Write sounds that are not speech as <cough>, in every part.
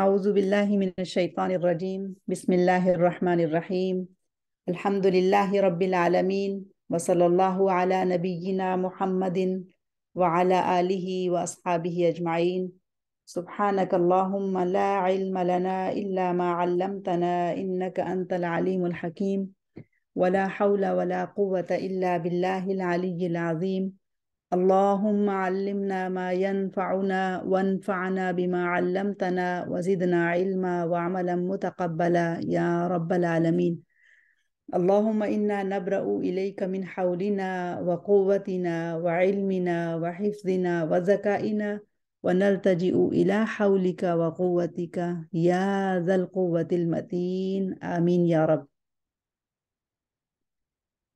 أعوذ بالله من الشيطان الرجيم بسم الله الرحمن الرحيم الحمد لله رب العالمين وصلى الله على نبينا محمد وعلى آله وأصحابه أجمعين سبحانك اللهم لا علم لنا إلا ما علمتنا إنك أنت العليم الحكيم ولا حول ولا قوة إلا بالله العلي العظيم اللهم علمنا ما ينفعنا وانفعنا بما علمتنا وزدنا علما وعملا متقبلا يا رب العالمين اللهم انا نبرا اليك من حولنا وقوتنا وعلمنا وحفظنا وذكائنا ونلتجئ الى حولك وقوتك يا ذا القوه المتين امين يا رب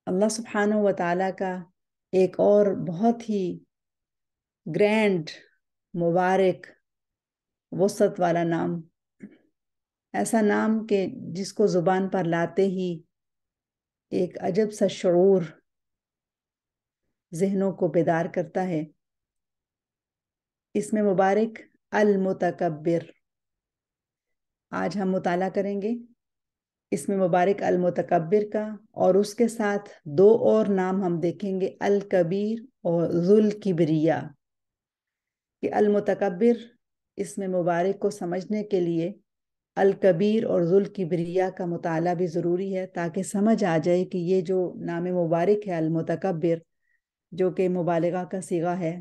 الله سبحانه وتعالى एक और बहुत ही ग्रैंड मुबारक वसत वाला नाम ऐसा नाम के जिसको ज़ुबान पर लाते ही एक अजब सा शुरूर जहनों को बेदार करता है इसमें मुबारक मुतकबिर आज हम मुताला करेंगे इसमें मुबारक अल मुतकबिर का और उसके साथ दो और नाम हम देखेंगे अल कबीर और जुल किबरिया कि अल मुतकबिर इसमें मुबारक को समझने के लिए अल कबीर और जुल किबरिया का मताल भी ज़रूरी है ताकि समझ आ जाए कि ये जो नाम मुबारक है अल मुतकबिर जो कि मुबालगा का सिगा है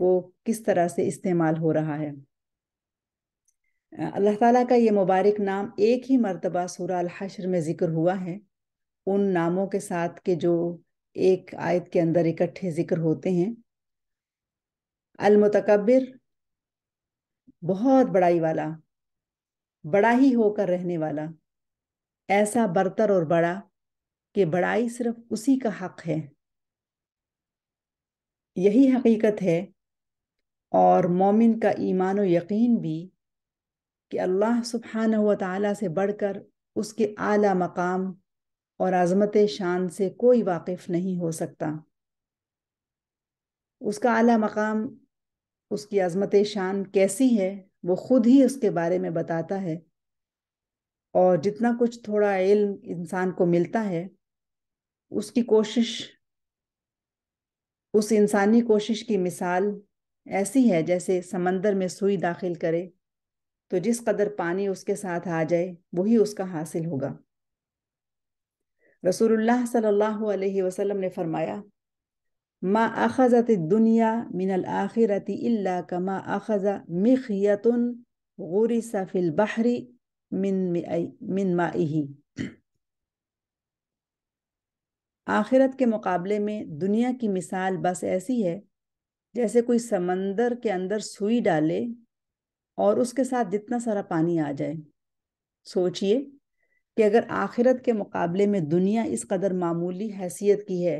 वो किस तरह से इस्तेमाल हो रहा है अल्लाह ताला का ये मुबारक नाम एक ही मरतबा सूरा हशर में ज़िक्र हुआ है उन नामों के साथ के जो एक आयत के अंदर इकट्ठे ज़िक्र होते हैं मुतकबिर बहुत बड़ाई वाला बड़ा ही होकर रहने वाला ऐसा बरतर और बड़ा कि बड़ाई सिर्फ उसी का हक है यही हकीकत है और मोमिन का ईमान व यकीन भी कि अल्लाह सुबहान व से बढ़कर उसके आला मकाम और आज़मत शान से कोई वाकिफ़ नहीं हो सकता उसका आला मकाम उसकी आज़मत शान कैसी है वो ख़ुद ही उसके बारे में बताता है और जितना कुछ थोड़ा इल्म इंसान को मिलता है उसकी कोशिश उस इंसानी कोशिश की मिसाल ऐसी है जैसे समंदर में सुई दाखिल करे तो जिस कदर पानी उसके साथ आ जाए वही उसका हासिल होगा रसूलुल्लाह सल्लल्लाहु अलैहि वसल्लम ने फरमाया मा आखजत दुनिया मिनल आखिरती इल्ला कमा आखजा मिखियतुन गुरी सफ़िल बहरी मिन मिन माही आखिरत के मुकाबले में दुनिया की मिसाल बस ऐसी है जैसे कोई समंदर के अंदर सुई डाले और उसके साथ जितना सारा पानी आ जाए सोचिए कि अगर आखिरत के मुकाबले में दुनिया इस कदर मामूली हैसियत की है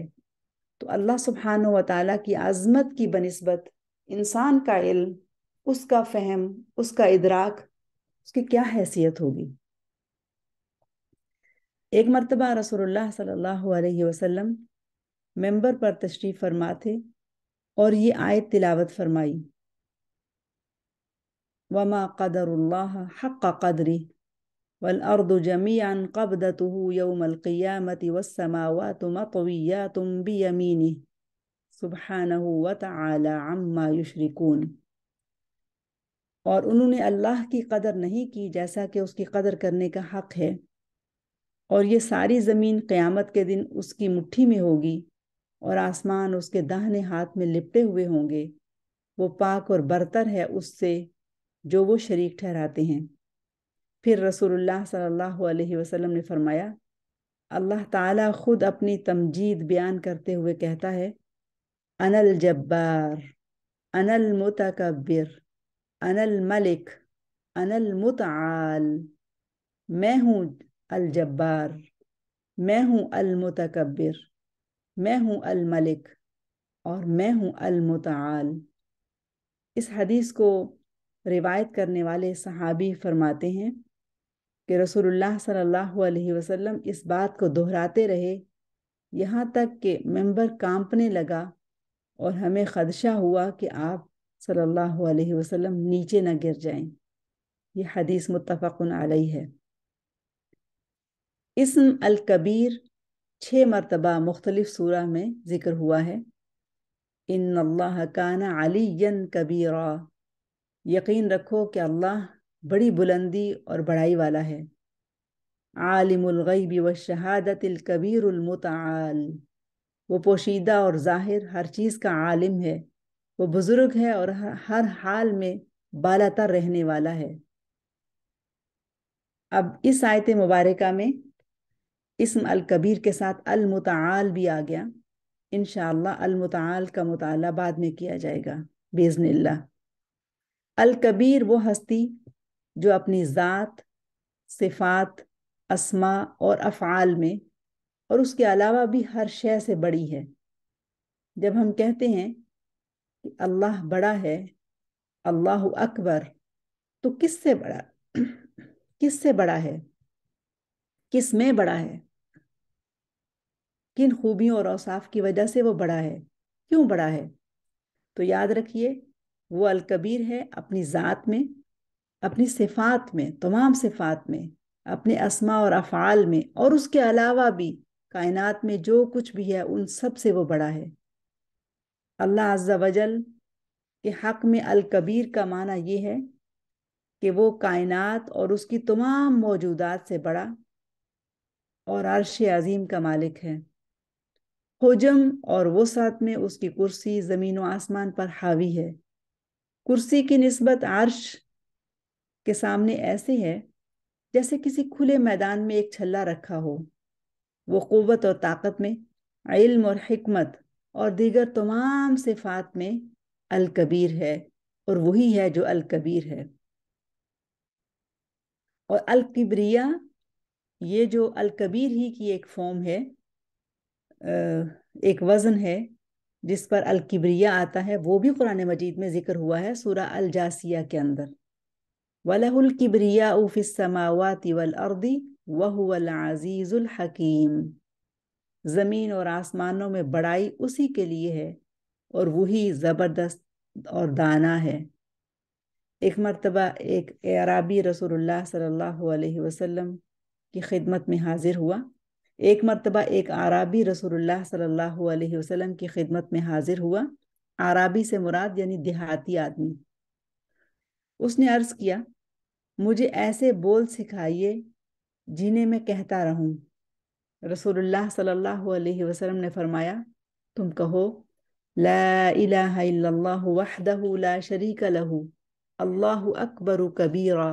तो अल्लाह सुबहान व ताली की आज़मत की बनस्बत इंसान का इल्म उसका फहम उसका इदराक उसकी क्या हैसियत होगी एक मरतबा रसोल्ला सल्लल्लाहु अलैहि वसल्लम मेंबर पर तशरीफ़ फरमा थे और ये आयत तिलावत फरमाई وما قدر الله حق قدره والأرض جميعا قبضته يوم القيامة والسماوات مطويات بيمينه سبحانه وتعالى عما يشركون और उन्होंने अल्लाह की कदर नहीं की जैसा कि उसकी कदर करने का हक है और ये सारी ज़मीन क़यामत के दिन उसकी मुट्ठी में होगी और आसमान उसके दाहने हाथ में लिपटे हुए होंगे वो पाक और बरतर है उससे जो वो शरीक ठहराते हैं फिर रसूलुल्लाह सल्लल्लाहु अलैहि वसल्लम ने फरमाया अल्लाह ताला खुद अपनी तमजीद बयान करते हुए कहता है अनल जब्बार अनल मुतकबिर अनल मलिक अनल मुतआल मैं हूँ अल जब्बार मैं हूँ अल मैं हूँ अल मलिक और मैं हूँ अल इस हदीस को रिवायत करने वाले सहाबी फरमाते हैं कि रसूलुल्लाह सल्लल्लाहु अलैहि वसल्लम इस बात को दोहराते रहे यहाँ तक कि मेंबर कांपने लगा और हमें खदशा हुआ कि आप सल्लल्लाहु अलैहि वसल्लम नीचे न गिर जाएं ये हदीस मुतफ़क़ आलही है इसम अलकबीर छः मरतबा मुख्तलिफ सूरा में ज़िक्र हुआ है इन अल्लाह काना अलीन कबीरा यकीन रखो कि अल्लाह बड़ी बुलंदी और बड़ाई वाला है आलिमगैबी व शहादत कबीरमताल वो पोशीदा और ज़ाहिर हर चीज़ का आलिम है वो बुज़ुर्ग है और हर हाल में बालातर रहने वाला है अब इस आयत मुबारक में इसम अलकबीर के साथ अलमताल भी आ गया इन अलमताल का मुताल बाद में किया जाएगा बेज़न अलकबीर वो हस्ती जो अपनी ज़ात सिफात असमा और अफ़ाल में और उसके अलावा भी हर शय से बड़ी है जब हम कहते हैं कि अल्लाह बड़ा है अल्लाह अकबर तो किससे बड़ा किससे बड़ा है किस में बड़ा है किन खूबियों और औसाफ की वजह से वो बड़ा है क्यों बड़ा है तो याद रखिए वो अलकबीर है अपनी ज़ात में अपनी सिफात में तमाम सिफात में अपने असमा और अफ़ाल में और उसके अलावा भी कायनात में जो कुछ भी है उन सब से वो बड़ा है अल्लाह अज्जा वजल के हक़ में अलकबीर का माना ये है कि वो कायनात और उसकी तमाम मौजूदात से बड़ा और अरश अजीम का मालिक है हजम और वसात में उसकी कुर्सी ज़मीन व आसमान पर हावी है कुर्सी की नस्बत आर्श के सामने ऐसे है जैसे किसी खुले मैदान में एक छल्ला रखा हो वो क़वत और ताकत में इल्म और हमत और दीगर तमाम सिफात में अलकबीर है और वही है जो अलकबीर है और अलकबरिया ये जो अलकबीर ही की एक फॉर्म है एक वज़न है जिस पर अल किबरिया आता है वो भी कुरान मजीद में जिक्र हुआ है सूरा अल जासिया के अंदर वलहुल किबरिया उफ़िसमावाति वल अर्दी वहुअल अज़ीज़ुल हकीम ज़मीन और आसमानों में बड़ाई उसी के लिए है और वही ज़बरदस्त और दाना है एक मरतबा एक अराबी रसूलुल्लाह सल्लल्लाहु अलैहि वसल्लम की खिदमत में हाजिर हुआ एक मरतबा एक आराबी रसूलुल्लाह सल्लल्लाहु अलैहि वसल्लम की खिदमत में हाजिर हुआ आराबी से मुराद यानी देहाती आदमी उसने अर्ज किया मुझे ऐसे बोल सिखाइए जिन्हें मैं कहता रहूं रसूलुल्लाह सल्लल्लाहु अलैहि वसल्लम ने फरमाया तुम कहो ला इलाहा इल्लल्लाहु वहदहु ला शरीक लहू अल्लाहु अकबर कबीरा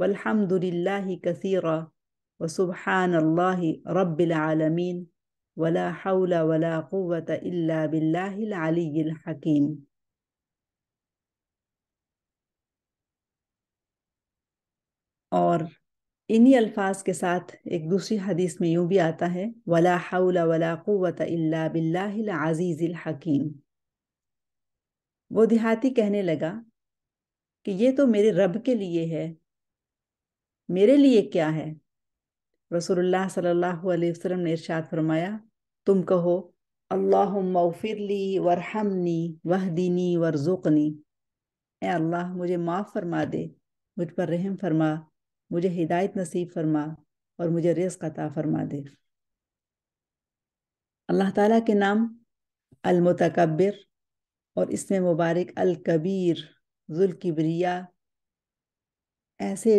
वल्हम्दुलिल्लाहि कसीरा وسبحان الله رب العالمين ولا حول ولا قوة إلا بالله العلي الحكيم और इन्हीं अल्फाज के साथ एक दूसरी हदीस में यूं भी आता है वला हाउला वला क़ुवत इल्ला बिल्लाहिल अज़ीज़िल हकीम वो देहाती कहने लगा कि ये तो मेरे रब के लिए है मेरे लिए क्या है रसूलुल्लाह सल्लल्लाहु अलैहि वसल्लम ने इरशाद फरमाया तुम कहो अल्लाह मौफिरली वरहमनी वहदीनी वरजुकनी ए अल्लाह मुझे माफ़ फरमा दे मुझ पर रहम फरमा मुझे हिदायत नसीब फरमा और मुझे रिस्क अता फरमा दे अल्लाह ताला के नाम अलमतकबर और इसमें मुबारक अलकबीर जुल्किबरिया ऐसे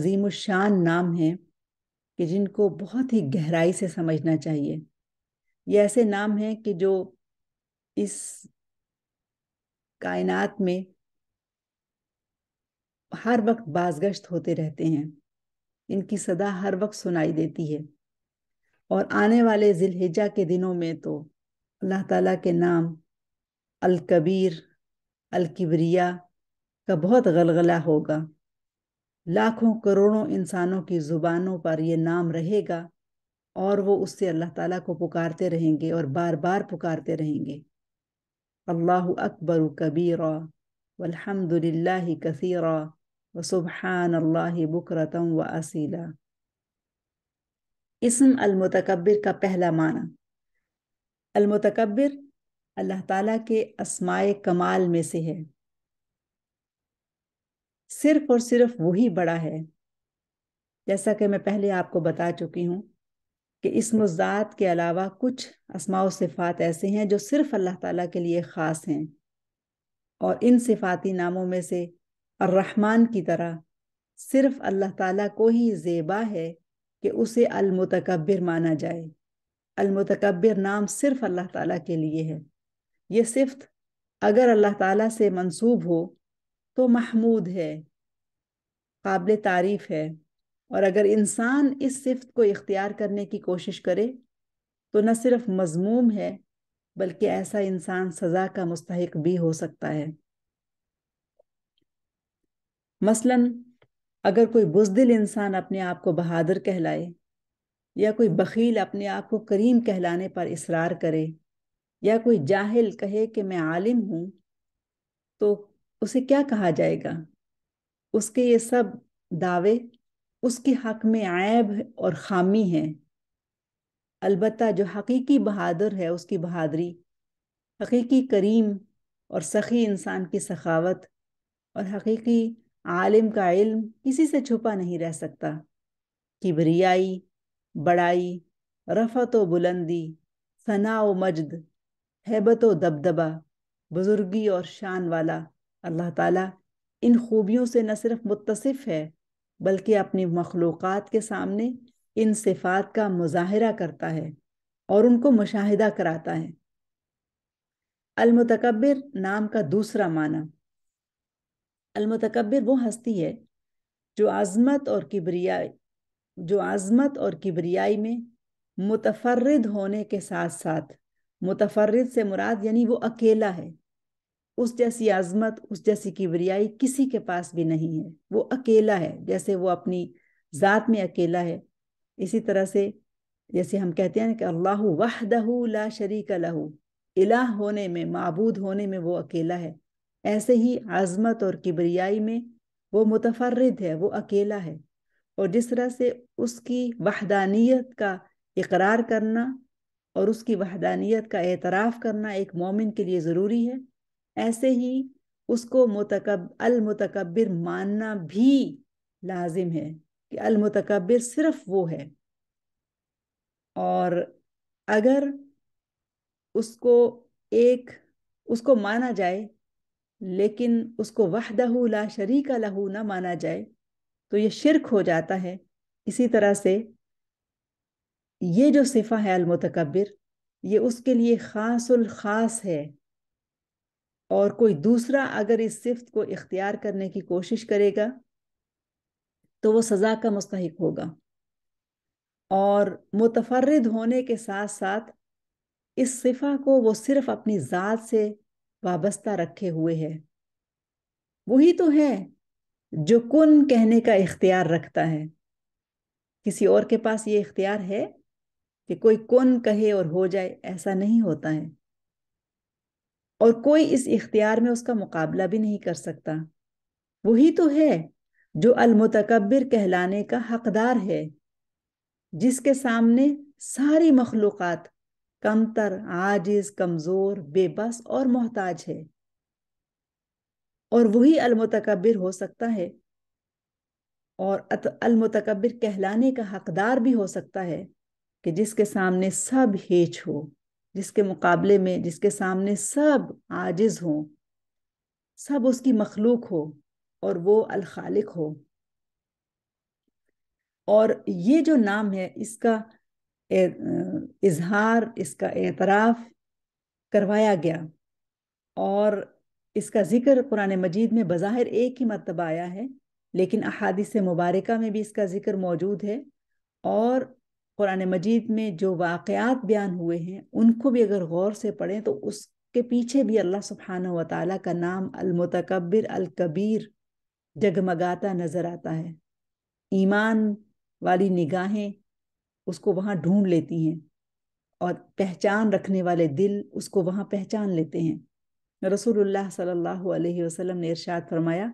अजीम शान नाम हैं कि जिनको बहुत ही गहराई से समझना चाहिए ये ऐसे नाम हैं कि जो इस कायनात में हर वक्त बाजगश्त होते रहते हैं इनकी सदा हर वक्त सुनाई देती है और आने वाले जिलहिजा के दिनों में तो अल्लाह ताला के नाम अलकबीर किबरिया का बहुत गलगला होगा लाखों करोड़ों इंसानों की ज़ुबानों पर यह नाम रहेगा और वो उससे अल्लाह ताला को पुकारते रहेंगे और बार बार पुकारते रहेंगे अल्लाह अकबर कबीरा वल्हमदिल्ला कसीरा व सुबहान अल्लाह बकरतम व असीला इसम अलमतकबिर का पहला माना अलमतकबर अल्लाह ताला के असमाय कमाल में से है सिर्फ और सिर्फ वही बड़ा है जैसा कि मैं पहले आपको बता चुकी हूँ कि इस मुजात के अलावा कुछ असमा सिफ़ात ऐसे हैं जो सिर्फ अल्लाह ताला के लिए ख़ास हैं और इन सिफाती नामों में से अर्रहमान की तरह सिर्फ अल्लाह ताला को ही ज़ेबा है कि उसे अलमतकबर माना जाए अलमतकबर नाम सिर्फ अल्लाह ताला के लिए है ये सिफ्त अगर अल्लाह ताला से मंसूब हो तो महमूद है काबिल तारीफ है और अगर इंसान इस सिफत को इख्तियार करने की कोशिश करे तो न सिर्फ मजमूम है बल्कि ऐसा इंसान सज़ा का मुस्तक भी हो सकता है मसलन अगर कोई बुजदिल इंसान अपने आप को बहादुर कहलाए या कोई बखील अपने आप को करीम कहलाने पर इसरार करे या कोई जाहिल कहे कि मैं आलिम हूँ तो उसे क्या कहा जाएगा उसके ये सब दावे उसके हक में आयब और खामी है अलबत्ता जो हकीकी बहादुर है उसकी बहादरी हकीकी करीम और सखी इंसान की सखावत और हकीकी आलिम का इल्म किसी से छुपा नहीं रह सकता किबरियाई बड़ाई रफ़त व बुलंदी सना व मजद हैबत व दबदबा बुजुर्गी और शान वाला अल्लाह ताला इन खूबियों से न सिर्फ मुतसिफ़ है बल्कि अपनी मखलूक़ के सामने इन सिफात का मुजाहरा करता है और उनको मुशाहिदा कराता है अलमतकबर नाम का दूसरा माना अलमतकबर वो हस्ती है जो आज़मत और किबरियाई जो आज़मत और किबरियाई में मुतफरद होने के साथ साथ मुतफरद से मुराद यानी वो अकेला है उस जैसी आजमत उस जैसी किबरियाई किसी के पास भी नहीं है वो अकेला है जैसे वो अपनी ज़ात में अकेला है इसी तरह से जैसे हम कहते हैं कि अल्लाह वाहदहू ला शरीक लहू इलाह होने में मबूद होने में वो अकेला है ऐसे ही आज़मत और किबरियाई में वो मुतफरद है वो अकेला है और जिस तरह से उसकी वहदानियत का इकरार करना और उसकी वहदानियत का एतराफ़ करना एक मोमिन के लिए ज़रूरी है ऐसे ही उसको मुतकब अलमुतकबिर मानना भी लाजिम है कि अलमुतकबिर सिर्फ वो है और अगर उसको एक उसको माना जाए लेकिन उसको वहदहू ला शरीक लहू ना माना जाए तो ये शिरक हो जाता है इसी तरह से ये जो सिफ़ा है अलमुतकबिर ये उसके लिए ख़ासुल ख़ास है और कोई दूसरा अगर इस सिफत को इख्तियार करने की कोशिश करेगा तो वो सज़ा का मुस्तक होगा और मुतफरद होने के साथ साथ इस सिफा को वो सिर्फ अपनी ज़ात से वाबस्ता रखे हुए है वही तो है जो कुन कहने का इख्तियार रखता है किसी और के पास ये इख्तियार है कि कोई कुन कहे और हो जाए ऐसा नहीं होता है और कोई इस इख्तियार में उसका मुकाबला भी नहीं कर सकता वही तो है जो अलमतकबर कहलाने का हकदार है जिसके सामने सारी मखलूक कमतर आजिज कमज़ोर बेबस और मोहताज है और वही अलमतकबर हो सकता है और अलमतकबर कहलाने का हकदार भी हो सकता है कि जिसके सामने सब हेच हो जिसके मुकाबले में जिसके सामने सब आजिज हों सब उसकी मखलूक हो और वो अलखालिक हो और ये जो नाम है इसका इजहार इसका एतराफ़ करवाया गया और इसका जिक्र कुरान मजीद में बज़ाहिर एक ही मरतबा आया है लेकिन अहादिस मुबारक में भी इसका जिक्र मौजूद है और कुरान मजीद में जो वाक़ात बयान हुए हैं उनको भी अगर गौर से पढ़ें तो उसके पीछे भी अल्लाह सुबहान व ताली का नाम अलमतकबिर अलकबीर जगमगाता नज़र आता है ईमान वाली निगाहें उसको वहाँ ढूंढ लेती हैं और पहचान रखने वाले दिल उसको वहाँ पहचान लेते हैं रसूलुल्लाह सल्लल्लाहु अलैहि वसल्लम ने इरशाद फरमाया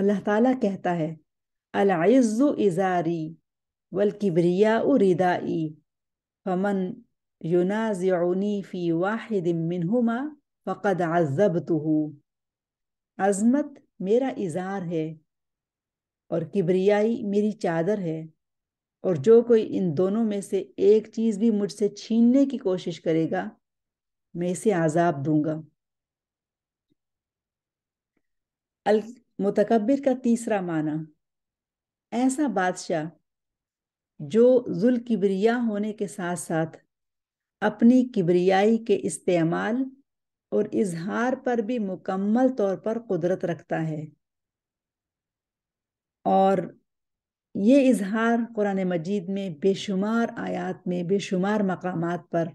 अल्लाह ताला कहता है अलज़ु इज़ारी वल वलकिबरिया उदाई फमन युनाजनी फ़ी वाहिद मिनहुमा फ़कद अज़ब अज़मत मेरा इज़ार है और किबरियाई मेरी चादर है और जो कोई इन दोनों में से एक चीज़ भी मुझसे छीनने की कोशिश करेगा मैं इसे आज़ाब दूंगा अल मुतकबिर का तीसरा माना ऐसा बादशाह जो जुल किबरिया होने के साथ साथ अपनी किबरियाई के इस्तेमाल और इजहार पर भी मुकम्मल तौर पर कुदरत रखता है और ये इजहार कुरान मजीद में बेशुमार आयात में बेशुमार मकामात पर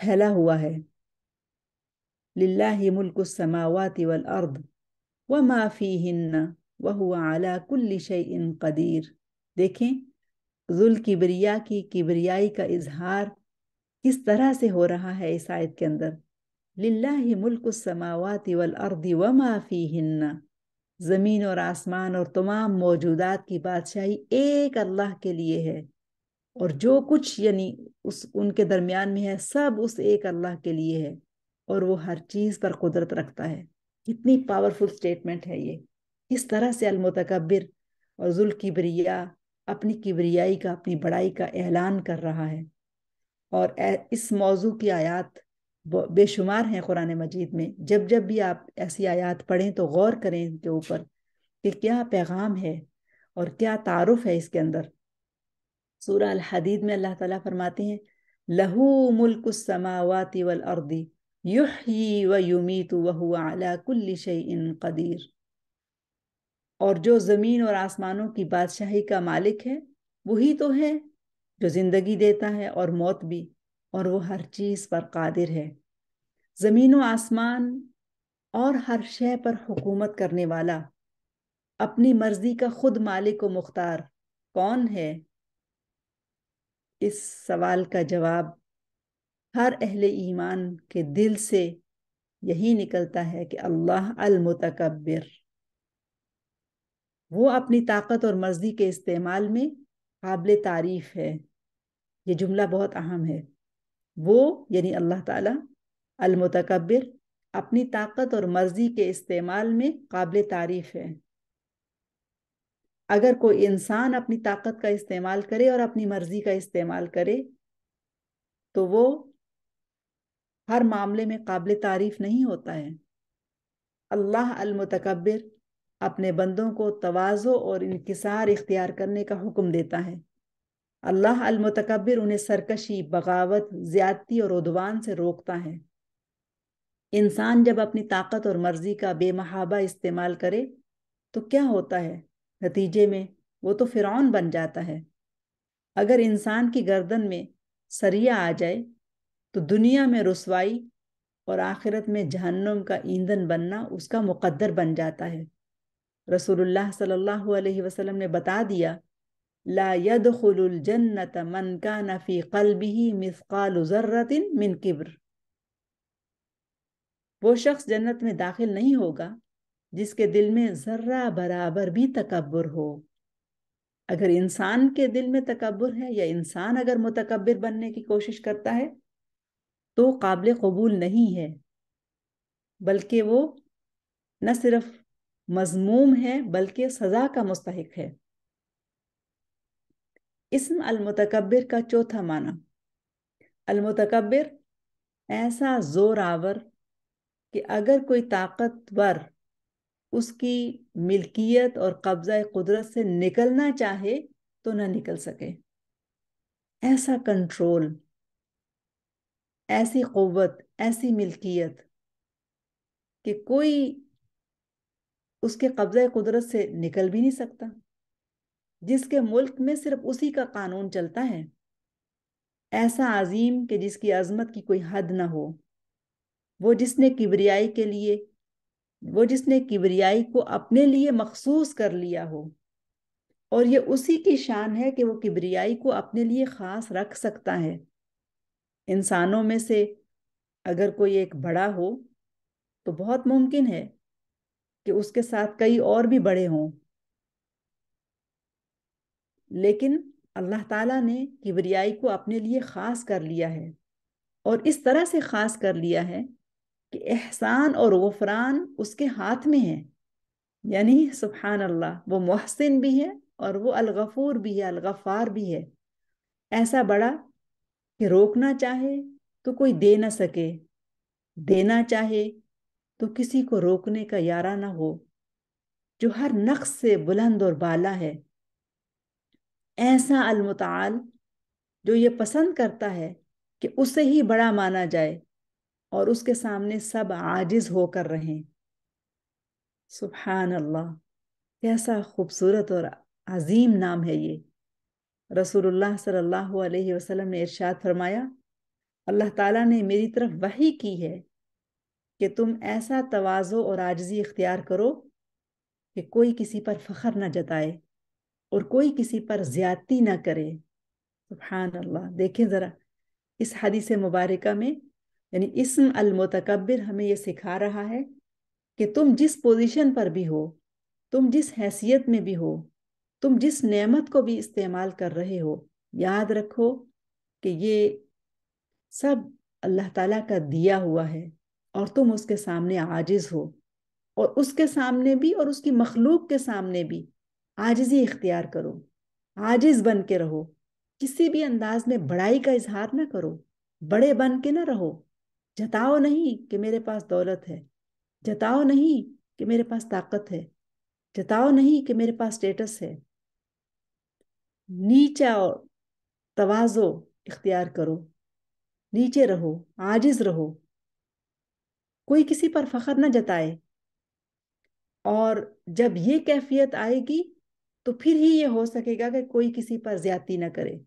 फैला हुआ है लिल्ला मुल्क समावत वल अर्द व माफ़ी हिन्ना वह आला कुल्ल शई इन कदीर देखें जुल किबरिया की किबरियाई का इजहार किस तरह से हो रहा है इस आयत के अंदर लिल्ला मुल्क समावाति वल अर्दी व माफ़ी हिन्ना ज़मीन और आसमान और तमाम मौजूदात की बादशाही एक अल्लाह के लिए है और जो कुछ यानी उस उनके दरमियान में है सब उस एक अल्लाह के लिए है और वो हर चीज़ पर कुदरत रखता है कितनी पावरफुल स्टेटमेंट है ये किस तरह से अलमतकबिर और जुल्किबरिया अपनी किबरियाई का अपनी बड़ाई का ऐलान कर रहा है और इस मौजू की आयात बेशुमार हैं कुरान मजीद में जब जब भी आप ऐसी आयात पढ़ें तो गौर करें इनके ऊपर कि क्या पैगाम है और क्या तारुफ है इसके अंदर सूरह अल हदीद में अल्लाह ताला फरमाते हैं लहू मुल्क समावाती वल अर्दी युही व युमीत वह अला कुल्ली शई इन कदीर और जो जमीन और आसमानों की बादशाही का मालिक है वही तो है जो जिंदगी देता है और मौत भी और वो हर चीज़ पर कादिर है ज़मीन व आसमान और हर शय पर हुकूमत करने वाला अपनी मर्जी का खुद मालिक व मुख्तार कौन है इस सवाल का जवाब हर अहले ईमान के दिल से यही निकलता है कि अल्लाह अलमुतकबिर वो अपनी ताकत और मर्जी के इस्तेमाल में काबिल तारीफ है ये जुमला बहुत अहम है वो यानी अल्लाह ताला अलमतकबिर अपनी ताकत और मर्जी के इस्तेमाल में काबिल तारीफ है अगर कोई इंसान अपनी ताकत का इस्तेमाल करे और अपनी मर्जी का इस्तेमाल करे तो वो हर मामले में काबिल तारीफ नहीं होता है अल्लाह अलमतकबर अपने बंदों को तोज़ो और इनकसार इख्तियार करने का हुक्म देता है अल्लाह अलमतकबर उन्हें सरकशी बगावत ज़्यादती और उदवान से रोकता है इंसान जब अपनी ताकत और मर्ज़ी का बेमहाबा इस्तेमाल करे तो क्या होता है नतीजे में वो तो फ़िरौन बन जाता है अगर इंसान की गर्दन में सरिया आ जाए तो दुनिया में रसवाई और आखिरत में जहन्नुम का ईंधन बनना उसका मुकद्दर बन जाता है रसूलुल्लाह सल्लल्लाहु अलैहि वसल्लम ने बता दिया ला यदखुलुल जन्नत मन कान फी कलबी मिसकाल ज़र्रतिन मिन किब्र वो शख्स जन्नत में दाखिल नहीं होगा जिसके दिल में ज़र्रा बराबर भी तकबर हो अगर इंसान के दिल में तकबर है या इंसान अगर मुतकबर बनने की कोशिश करता है तो काबिल कबूल नहीं है बल्कि वो न सिर्फ मजमूम है बल्कि सजा का मुस्तक है इसम अलमतकबर का चौथा माना अलमतकबर ऐसा जोर आवर कि अगर कोई ताकतवर उसकी मिलकियत और कब्जा कुदरत से निकलना चाहे तो ना निकल सके ऐसा कंट्रोल ऐसी क़वत ऐसी मिल्कियत कि कोई उसके कब्जे कुदरत से निकल भी नहीं सकता जिसके मुल्क में सिर्फ उसी का कानून चलता है ऐसा अजीम कि जिसकी अजमत की कोई हद ना हो वो जिसने किबरियाई के लिए वो जिसने किबरियाई को अपने लिए मखसूस कर लिया हो और ये उसी की शान है कि वो किबरियाई को अपने लिए ख़ास रख सकता है इंसानों में से अगर कोई एक बड़ा हो तो बहुत मुमकिन है कि उसके साथ कई और भी बड़े हों लेकिन अल्लाह ताला ने किबरियाई को अपने लिए ख़ास कर लिया है और इस तरह से ख़ास कर लिया है कि एहसान और वफरान उसके हाथ में है यानी सुबहान अल्लाह वो महसिन भी है और वो अलगफूर भी है अलगफ़ार भी है ऐसा बड़ा कि रोकना चाहे तो कोई दे ना सके देना चाहे तो किसी को रोकने का यारा ना हो जो हर नक्श से बुलंद और बाला है ऐसा अलमताल जो ये पसंद करता है कि उसे ही बड़ा माना जाए और उसके सामने सब आजिज होकर रहें सुबहान अल्लाह कैसा खूबसूरत और अजीम नाम है ये रसूलुल्लाह सल्लल्लाहु अलैहि वसल्लम ने इरशाद फरमाया अल्लाह ताला ने मेरी तरफ वही की है कि तुम ऐसा तोज़ो और आजजी इख्तियार करो कि कोई किसी पर फ़ख्र ना जताए और कोई किसी पर ज़्यादती ना करे सुबहान अल्लाह देखें ज़रा इस हदीस मुबारक में यानी इसम अलमतकबर हमें यह सिखा रहा है कि तुम जिस पोजीशन पर भी हो तुम जिस हैसियत में भी हो तुम जिस नेमत को भी इस्तेमाल कर रहे हो याद रखो कि ये सब अल्लाह ताला का दिया हुआ है और तुम उसके सामने आजिज हो और उसके सामने भी और उसकी मखलूक के सामने भी आजिजी इख्तियार करो आजिज बन के रहो किसी भी अंदाज में बड़ाई का इजहार ना करो बड़े बन के ना रहो जताओ नहीं कि मेरे पास दौलत है जताओ नहीं कि मेरे पास ताकत है जताओ नहीं कि मेरे पास स्टेटस है नीचा और तवाज़ो इख्तियार करो नीचे रहो आजिज रहो कोई किसी पर फख्र न जताए और जब ये कैफियत आएगी तो फिर ही ये हो सकेगा कि कोई किसी पर ज्यादती ना करे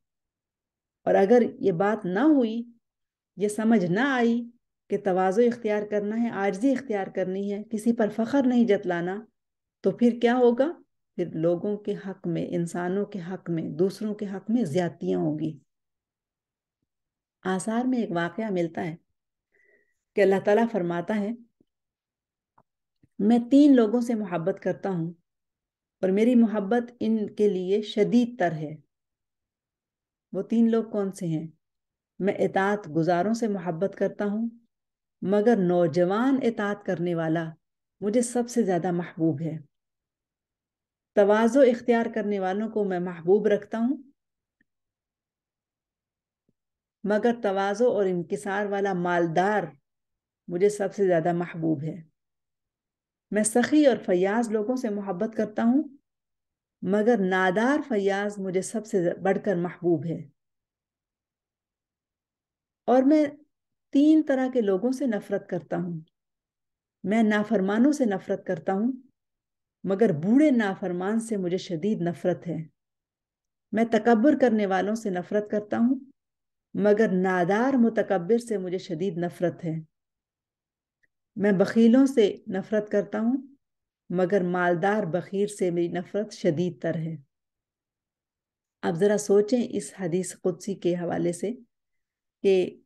और अगर ये बात ना हुई ये समझ ना आई कि तवाज़ो इख्तियार करना है आर्जी इख्तियार करनी है किसी पर फख्र नहीं जतलाना तो फिर क्या होगा फिर लोगों के हक में इंसानों के हक में दूसरों के हक में ज्यादतियाँ होगी आसार में एक वाक़ मिलता है कि अल्लाह ताला फरमाता है मैं तीन लोगों से मोहब्बत करता हूँ और मेरी मोहब्बत इनके लिए शदीद तर है वो तीन लोग कौन से हैं मैं इतात गुजारों से मोहब्बत करता हूँ मगर नौजवान इतात करने वाला मुझे सबसे ज़्यादा महबूब है तोज़ो इख्तियार करने वालों को मैं महबूब रखता हूँ मगर तोज़ो और इनकसार वाला मालदार मुझे सबसे ज़्यादा महबूब है मैं सखी और फयाज लोगों से मोहब्बत करता हूँ मगर नादार फयाज मुझे सबसे बढ़कर महबूब है और मैं तीन तरह के लोगों से नफरत करता हूँ मैं नाफरमानों से नफरत करता हूँ मगर बूढ़े नाफरमान से मुझे शदीद नफरत है मैं तकबर करने वालों से नफरत करता हूँ मगर नादार मुतकबर से मुझे शदीद नफरत है मैं बखीलों से नफरत करता हूँ मगर मालदार बखीर से मेरी नफरत शदीद तर है अब ज़रा सोचें इस हदीस कुदसी के हवाले से कि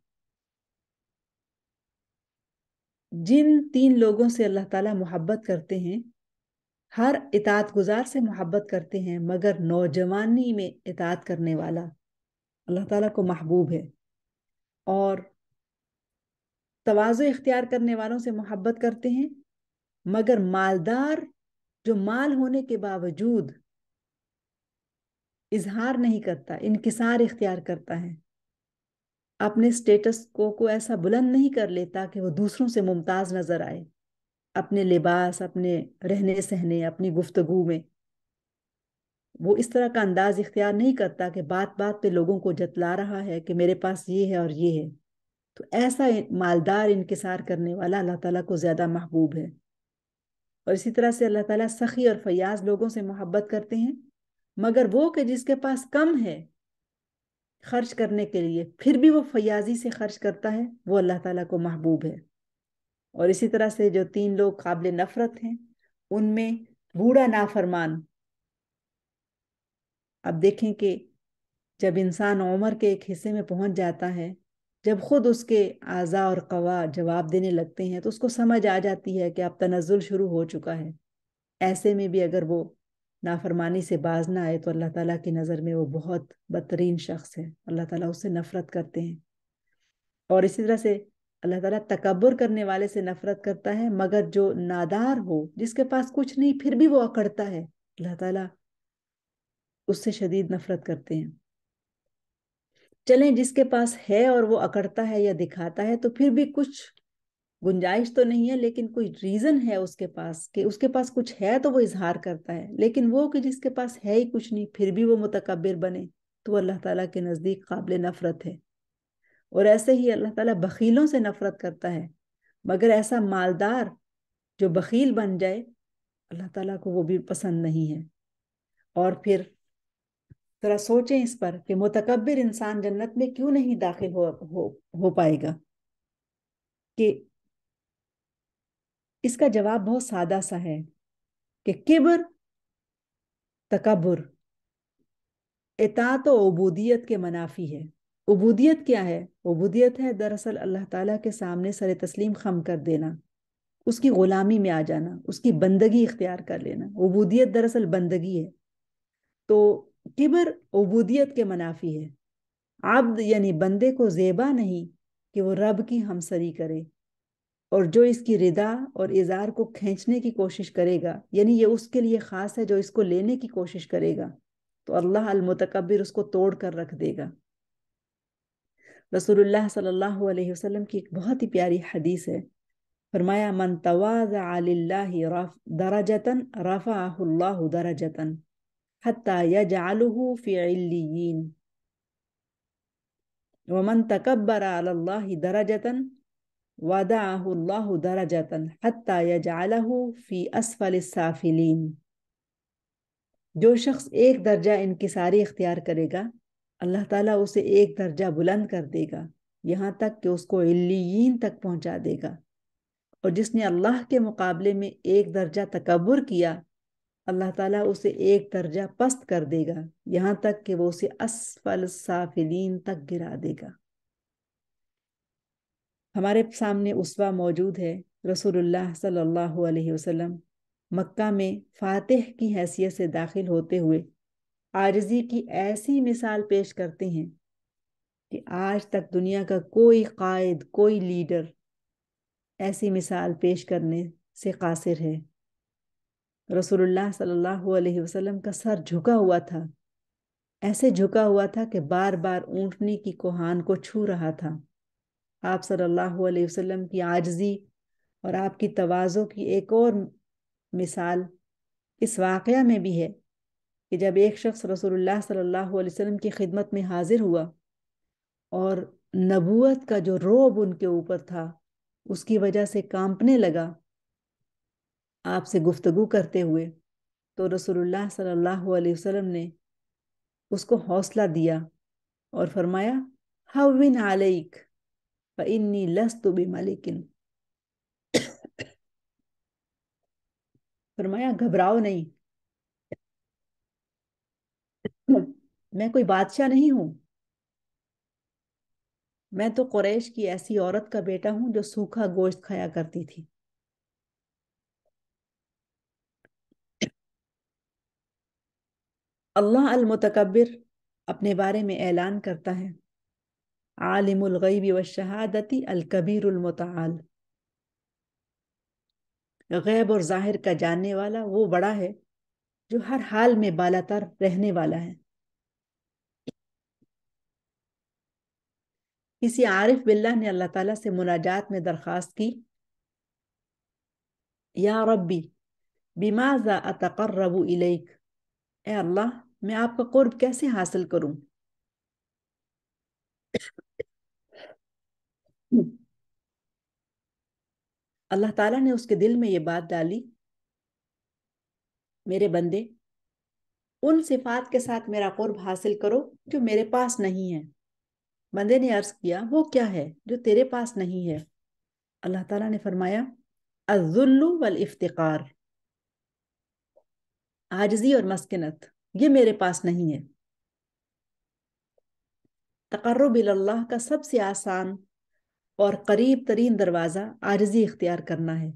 जिन तीन लोगों से अल्लाह ताला मोहब्बत करते हैं हर इतात गुजार से मोहब्बत करते हैं मगर नौजवानी में इतात करने वाला अल्लाह ताला को महबूब है और तोज़ो इख्तियार करने वालों से मोहब्बत करते हैं मगर मालदार जो माल होने के बावजूद इजहार नहीं करता इनकसार इख्तियार करता है अपने स्टेटस को को ऐसा बुलंद नहीं कर लेता कि वो दूसरों से मुमताज़ नज़र आए अपने लिबास अपने रहने सहने अपनी गुफ्तगु में वो इस तरह का अंदाज इख्तियार नहीं करता कि बात बात पे लोगों को जतला रहा है कि मेरे पास ये है और ये है तो ऐसा मालदार इनकसार करने वाला अल्लाह ताला को ज़्यादा महबूब है और इसी तरह से अल्लाह ताला सखी और फयाज लोगों से मोहब्बत करते हैं मगर वो कि जिसके पास कम है खर्च करने के लिए फिर भी वो फयाजी से खर्च करता है वो अल्लाह ताला को महबूब है और इसी तरह से जो तीन लोग काबिल नफरत हैं उनमें बूढ़ा नाफरमान अब देखें कि जब इंसान उम्र के एक हिस्से में पहुंच जाता है जब खुद उसके आज़ा और कवा जवाब देने लगते हैं तो उसको समझ आ जाती है कि अब तनजुल शुरू हो चुका है ऐसे में भी अगर वो नाफरमानी से बाज ना आए तो अल्लाह ताला की नज़र में वो बहुत बदतरीन शख्स है अल्लाह ताला उससे नफ़रत करते हैं और इसी तरह से अल्लाह ताला तकबर करने वाले से नफ़रत करता है मगर जो नादार हो जिसके पास कुछ नहीं फिर भी वो अकड़ता है अल्लाह ताला उससे शदीद नफ़रत करते हैं चलें जिसके पास है और वो अकड़ता है या दिखाता है तो फिर भी कुछ गुंजाइश तो नहीं है लेकिन कोई रीजन है उसके पास कि उसके पास कुछ है तो वो इजहार करता है लेकिन वो कि जिसके पास है ही कुछ नहीं फिर भी वो मुतकबिर बने तो अल्लाह ताला के नज़दीक काबिल नफरत है और ऐसे ही अल्लाह ताला बखीलों से नफरत करता है मगर ऐसा मालदार जो बखील बन जाए अल्लाह ताला को वो भी पसंद नहीं है और फिर ज़रा सोचें इस पर कि मुतकबिर इंसान जन्नत में क्यों नहीं दाखिल हो हो, हो पाएगा कि इसका जवाब बहुत सादा सा है कि किबर तकबर इतात उबूदियत के मनाफी है उबूदियत क्या है उबूदियत है दरअसल अल्लाह ताला के सामने सर तस्लीम खम कर देना उसकी ग़ुलामी में आ जाना उसकी बंदगी इख्तियार कर लेना उबूदियत दरअसल बंदगी है तो किबर उबूदियत के मनाफी है आब्द यानी बंदे को जेबा नहीं कि वो रब की हमसरी करे और जो इसकी रिदा और इज़ार को खींचने की कोशिश करेगा यानी ये उसके लिए ख़ास है जो इसको लेने की कोशिश करेगा तो अल्लाह अलमतकबिर उसको तोड़ कर रख देगा रसूलुल्लाह सल्लल्लाहु अलैहि वसल्लम की एक बहुत ही प्यारी हदीस है फरमाया मन तवाज़ दराजतन रफ़ाहुल्लाह दराजतन حتى يجعله في عليين ومن تكبر على الله درجة ودعه الله درجة حتى يجعله في أسفل السافلين जो शख्स एक दर्जा इनकसारी इख्तियार करेगा अल्लाह ताला उसे एक दर्जा बुलंद कर देगा यहाँ तक कि उसको इल्लीन तक पहुँचा देगा और जिसने अल्लाह के मुकाबले में एक दर्जा तकबर किया अल्लाह ताला उसे एक दर्जा पस्त कर देगा यहाँ तक कि वो उसे असफल साफिलीन तक गिरा देगा हमारे सामने उसवा मौजूद है रसूलुल्लाह सल्लल्लाहु अलैहि वसल्लम मक्का में फातह की हैसियत से दाखिल होते हुए आजजी की ऐसी मिसाल पेश करते हैं कि आज तक दुनिया का कोई कायद कोई लीडर ऐसी मिसाल पेश करने से कासिर है रसूलुल्लाह सल्लल्लाहु अलैहि वसल्लम का सर झुका हुआ था ऐसे झुका हुआ था कि बार बार ऊँटनी की कोहान को छू रहा था आप सल्लल्लाहु अलैहि वसल्लम की आजजी और आपकी तवाज़ों की एक और मिसाल इस वाक़ में भी है कि जब एक शख्स रसूलुल्लाह सल्लल्लाहु अलैहि वसल्लम की खिदमत में हाजिर हुआ और नबूत का जो रोब उनके ऊपर था उसकी वजह से कांपने लगा आपसे गुफ्तगु करते हुए तो रसोल्ला सल्लल्लाहु अलैहि वसल्लम ने उसको हौसला दिया और फरमाया हविन आलिक इन्नी लस तो मालिकिन फरमाया घबराओ नहीं मैं कोई बादशाह नहीं हूं मैं तो कुरैश की ऐसी औरत का बेटा हूं जो सूखा गोश्त खाया करती थी अल्लाह अलमतकबर अपने बारे में ऐलान करता है आलिमगैबी व शहादती अलकबीरमताल गैब और ज़ाहिर का जानने वाला वो बड़ा है जो हर हाल में बालातर रहने वाला है किसी आरिफ बिल्ला ने अल्लाह ताला से मुनाजात में दरख्वास्त की या रब्बी बिमाजा अतकर्रबू इलेक ए अल्लाह मैं आपका कुर्ब कैसे हासिल करूं अल्लाह ताला ने उसके दिल में ये बात डाली मेरे बंदे उन सिफात के साथ मेरा कुर्ब हासिल करो जो मेरे पास नहीं है बंदे ने अर्ज किया वो क्या है जो तेरे पास नहीं है अल्लाह ताला ने फरमाया अजुल्लु वल इफ्तिकार आजजी और मस्किनत ये मेरे पास नहीं है तकर बिल्ला का सबसे आसान और करीब तरीन दरवाज़ा आजजी इख्तियार करना है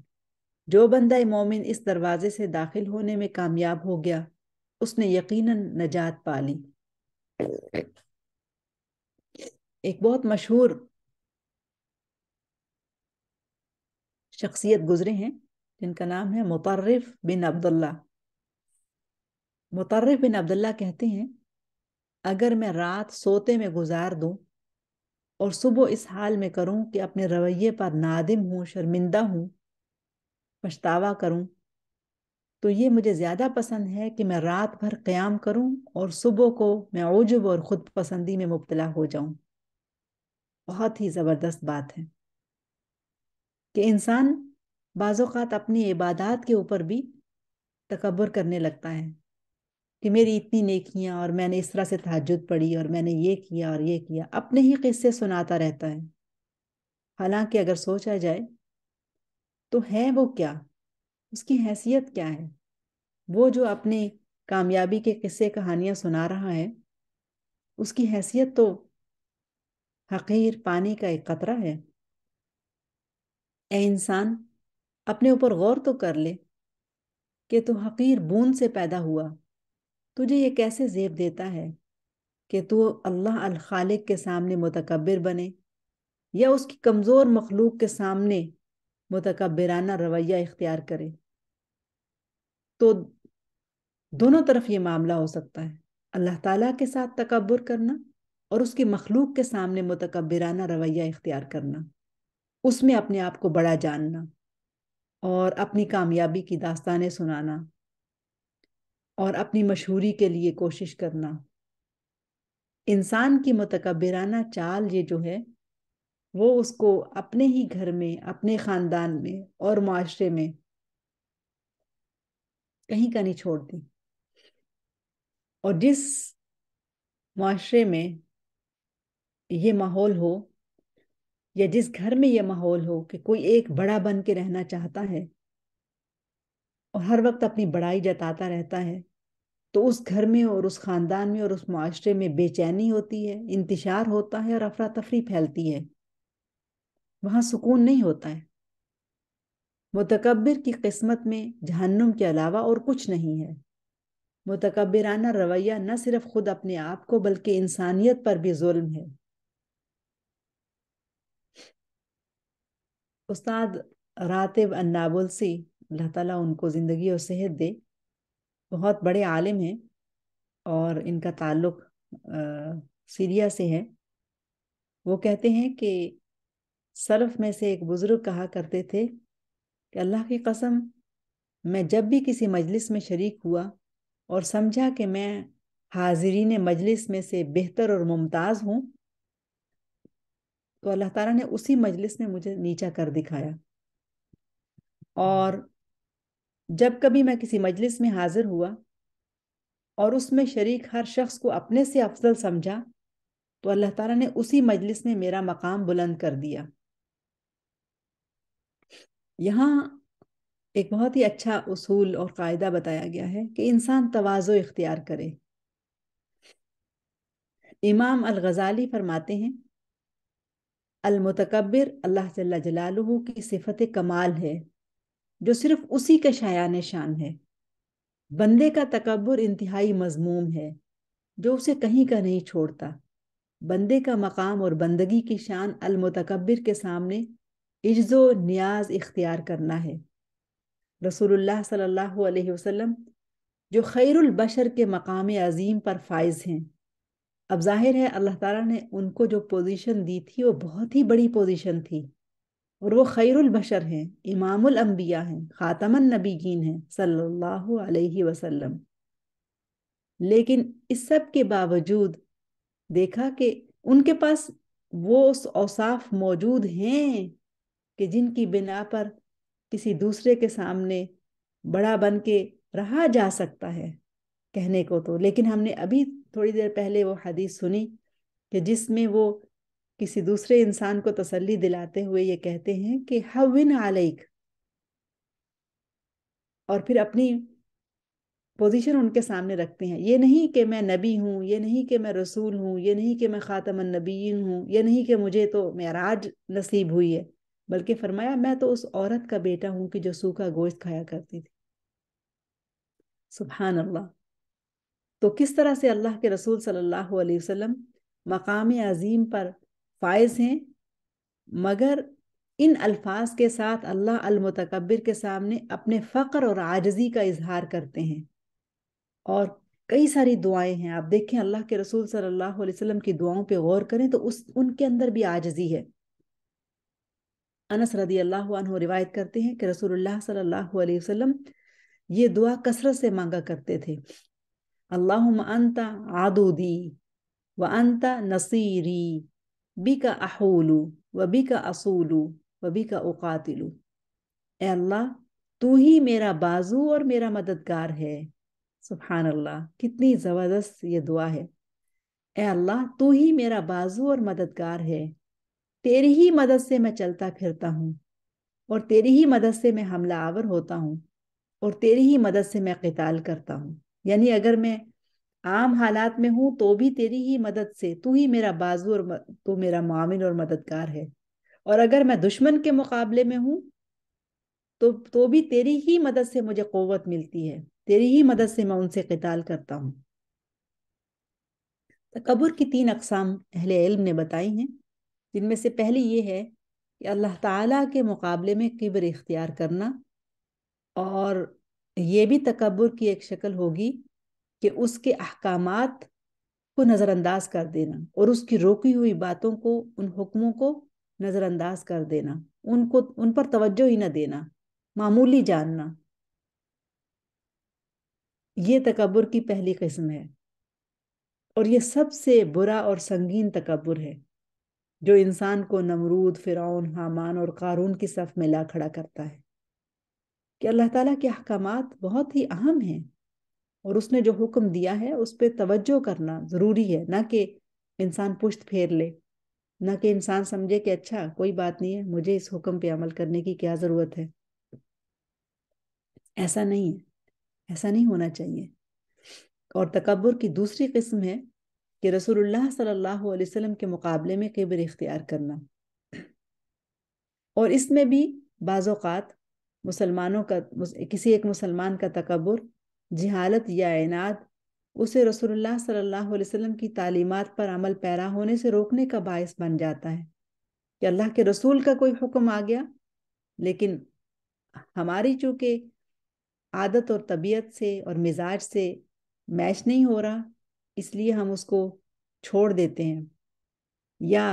जो बंदा मोमिन इस दरवाज़े से दाखिल होने में कामयाब हो गया उसने यकीनन नजात पा ली एक बहुत मशहूर शख्सियत गुजरे हैं जिनका नाम है मुतर्रफ बिन अब्दुल्ला मुतरफ बिन अब्दुल्ला कहते हैं अगर मैं रात सोते में गुजार दूं और सुबह इस हाल में करूं कि अपने रवैये पर नादिम हूं शर्मिंदा हूं पछतावा करूं तो ये मुझे ज़्यादा पसंद है कि मैं रात भर क़्याम करूं और सुबह को मैं ओजब और ख़ुद पसंदी में मुबतला हो जाऊं बहुत ही ज़बरदस्त बात है कि इंसान बाज़ात अपनी इबादत के ऊपर भी तकबर करने लगता है कि मेरी इतनी नेकियां और मैंने इस तरह से तहजद पढ़ी और मैंने ये किया और ये किया अपने ही किस्से सुनाता रहता है हालांकि अगर सोचा जाए तो है वो क्या उसकी हैसियत क्या है वो जो अपने कामयाबी के किस्से कहानियां सुना रहा है उसकी हैसियत तो हकीर पानी का एक कतरा है ए इंसान अपने ऊपर गौर तो कर ले कि तो हकीर बूंद से पैदा हुआ तुझे ये कैसे जेब देता है कि तू अल्लाह अल खालिक के सामने मुतकबर बने या उसकी कमज़ोर मखलूक के सामने मुतकबराना रवैया इख्तियार करे तो दोनों तरफ ये मामला हो सकता है अल्लाह ताला के साथ तकबर करना और उसकी मखलूक के सामने मुतकबराना रवैया इख्तियार करना उसमें अपने आप को बड़ा जानना और अपनी कामयाबी की दास्तानें सुनाना और अपनी मशहूरी के लिए कोशिश करना इंसान की मतकबराना चाल ये जो है वो उसको अपने ही घर में अपने ख़ानदान में और माशरे में कहीं का नहीं छोड़ती और जिस माशरे में ये माहौल हो या जिस घर में यह माहौल हो कि कोई एक बड़ा बन के रहना चाहता है और हर वक्त अपनी बड़ाई जताता रहता है तो उस घर में और उस खानदान में और उस माशरे में बेचैनी होती है इंतशार होता है और अफरा तफरी फैलती है वहाँ सुकून नहीं होता है मुतकबिर की किस्मत में जहन्नुम के अलावा और कुछ नहीं है मुतकबिराना रवैया न सिर्फ खुद अपने आप को बल्कि इंसानियत पर भी जुल्म है उस्ताद रातिब अन्नाबुलसी अल्लाह ताला उनको ज़िंदगी और सेहत दे बहुत बड़े आलिम हैं और इनका ताल्लुक सीरिया से है वो कहते हैं कि सलफ में से एक बुज़ुर्ग कहा करते थे कि अल्लाह की कसम मैं जब भी किसी मजलिस में शरीक हुआ और समझा कि मैं हाजिरीन मजलिस में से बेहतर और मुमताज़ हूँ तो अल्लाह ताला ने उसी मजलिस में मुझे नीचा कर दिखाया और जब कभी मैं किसी मजलिस में हाजिर हुआ और उसमें शरीक हर शख्स को अपने से अफजल समझा तो अल्लाह ताला ने उसी मजलिस में मेरा मकाम बुलंद कर दिया यहाँ एक बहुत ही अच्छा उसूल और कायदा बताया गया है कि इंसान तवाजो इख्तियार करे इमाम अल गज़ाली फरमाते हैं अलमतकबर अल्लाह जल्ला जलालहू की सिफत कमाल है जो सिर्फ उसी के शाया शान है बंदे का तकबर इंतहाई मजमूम है जो उसे कहीं का नहीं छोड़ता बंदे का मकाम और बंदगी की शान अलमतकबर के सामने इज्जो न्याज इख्तियार करना है रसूलुल्लाह सल्लल्लाहु अलैहि वसल्लम जो खैरुलबशर के मकाम अजीम पर फाइज हैं अब जाहिर है अल्लाह ताला ने उनको जो पोजीशन दी थी वो बहुत ही बड़ी पोजीशन थी और वो बशर हैं इमामुल अंबिया हैं ख़ातमन नबीगीन हैं सल्लल्लाहु अलैहि वसल्लम लेकिन इस सब के बावजूद देखा कि उनके पास वो उस औसाफ मौजूद हैं कि जिनकी बिना पर किसी दूसरे के सामने बड़ा बन के रहा जा सकता है कहने को तो लेकिन हमने अभी थोड़ी देर पहले वो हदीस सुनी कि जिसमें वो किसी दूसरे इंसान को तसल्ली दिलाते हुए ये कहते हैं कि हविन आलिक और फिर अपनी पोजीशन उनके सामने रखते हैं ये नहीं कि मैं नबी हूँ ये नहीं कि मैं रसूल हूँ ये नहीं कि मैं ख़ातम नबीन हूँ ये नहीं कि मुझे तो मेराज नसीब हुई है बल्कि फरमाया मैं तो उस औरत का बेटा हूँ कि जो सूखा गोश्त खाया करती थी सुबहान अल्लाह तो किस तरह से अल्लाह के रसूल सल्लल्लाहु अलैहि वसल्लम मकाम अजीम पर फायज हैं मगर इन अल्फाज के साथ अल्लाह अलमतकबिर के सामने अपने फ़क्र और आजजी का इजहार करते हैं और कई सारी दुआएं हैं आप देखें अल्लाह के रसूल सल्लल्लाहु अलैहि वसल्लम की दुआओं पे गौर करें तो उस उनके अंदर भी आजजी है अनस रदी अल्लाह रिवायत करते हैं कि रसूलुल्लाह सल्लल्लाहु अलैहि वसल्लम ये दुआ कसरत से मांगा करते थे अल्लाह अंता आदूदी व अंता नसीरी का अहूलू व का असूलू व का उकातिलू ए अल्लाह तू ही मेरा बाजू और मेरा मददगार है सुबहान अल्लाह कितनी ज़बरदस्त ये दुआ है ए अल्लाह तू ही मेरा बाजू और मददगार है तेरी ही मदद से मैं चलता फिरता हूँ और तेरी ही मदद से मैं हमला आवर होता हूँ और तेरी ही मदद से मैं कताल करता हूँ यानी अगर मैं आम हालात में हूं तो भी तेरी ही मदद से तू ही मेरा बाजू और तू मेरा मामिन और मददगार है और अगर मैं दुश्मन के मुकाबले में हूं तो तो भी तेरी ही मदद से मुझे कौत मिलती है तेरी ही मदद से मैं उनसे कताल करता हूँ तकबर की तीन अकसाम अहले इल्म ने बताई हैं जिनमें से पहली ये है कि अल्लाह ताला के मुकाबले में किब्र इख्तियार करना और ये भी तकबर की एक शक्ल होगी कि उसके अहकाम को नज़रअंदाज कर देना और उसकी रोकी हुई बातों को उन हुक्मों को नज़रअंदाज कर देना उनको उन पर तवज्जो ही न देना मामूली जानना ये तकबर की पहली किस्म है और ये सबसे बुरा और संगीन तकबर है जो इंसान को नमरूद फ़िरौन हामान और कारून की सफ़ में ला खड़ा करता है कि अल्लाह ताला के अहकाम बहुत ही अहम हैं और उसने जो हुक्म दिया है उस पर तवज्जो करना ज़रूरी है ना कि इंसान पुश्त फेर ले ना कि इंसान समझे कि अच्छा कोई बात नहीं है मुझे इस हुक्म पे अमल करने की क्या ज़रूरत है ऐसा नहीं है ऐसा नहीं होना चाहिए और तकबर की दूसरी किस्म है कि रसूलुल्लाह सल्लल्लाहु अलैहि वसल्लम के मुकाबले में किबर इख्तियार करना और इसमें भी बाज़ात मुसलमानों का किसी एक मुसलमान का तकबर जहालत या इनाद उसे रसूलुल्लाह सल्लल्लाहु अलैहि वसल्लम की तालीमात पर अमल पैरा होने से रोकने का बायस बन जाता है कि अल्लाह के रसूल का कोई हुक्म आ गया लेकिन हमारी चूँकि आदत और तबीयत से और मिजाज से मैच नहीं हो रहा इसलिए हम उसको छोड़ देते हैं या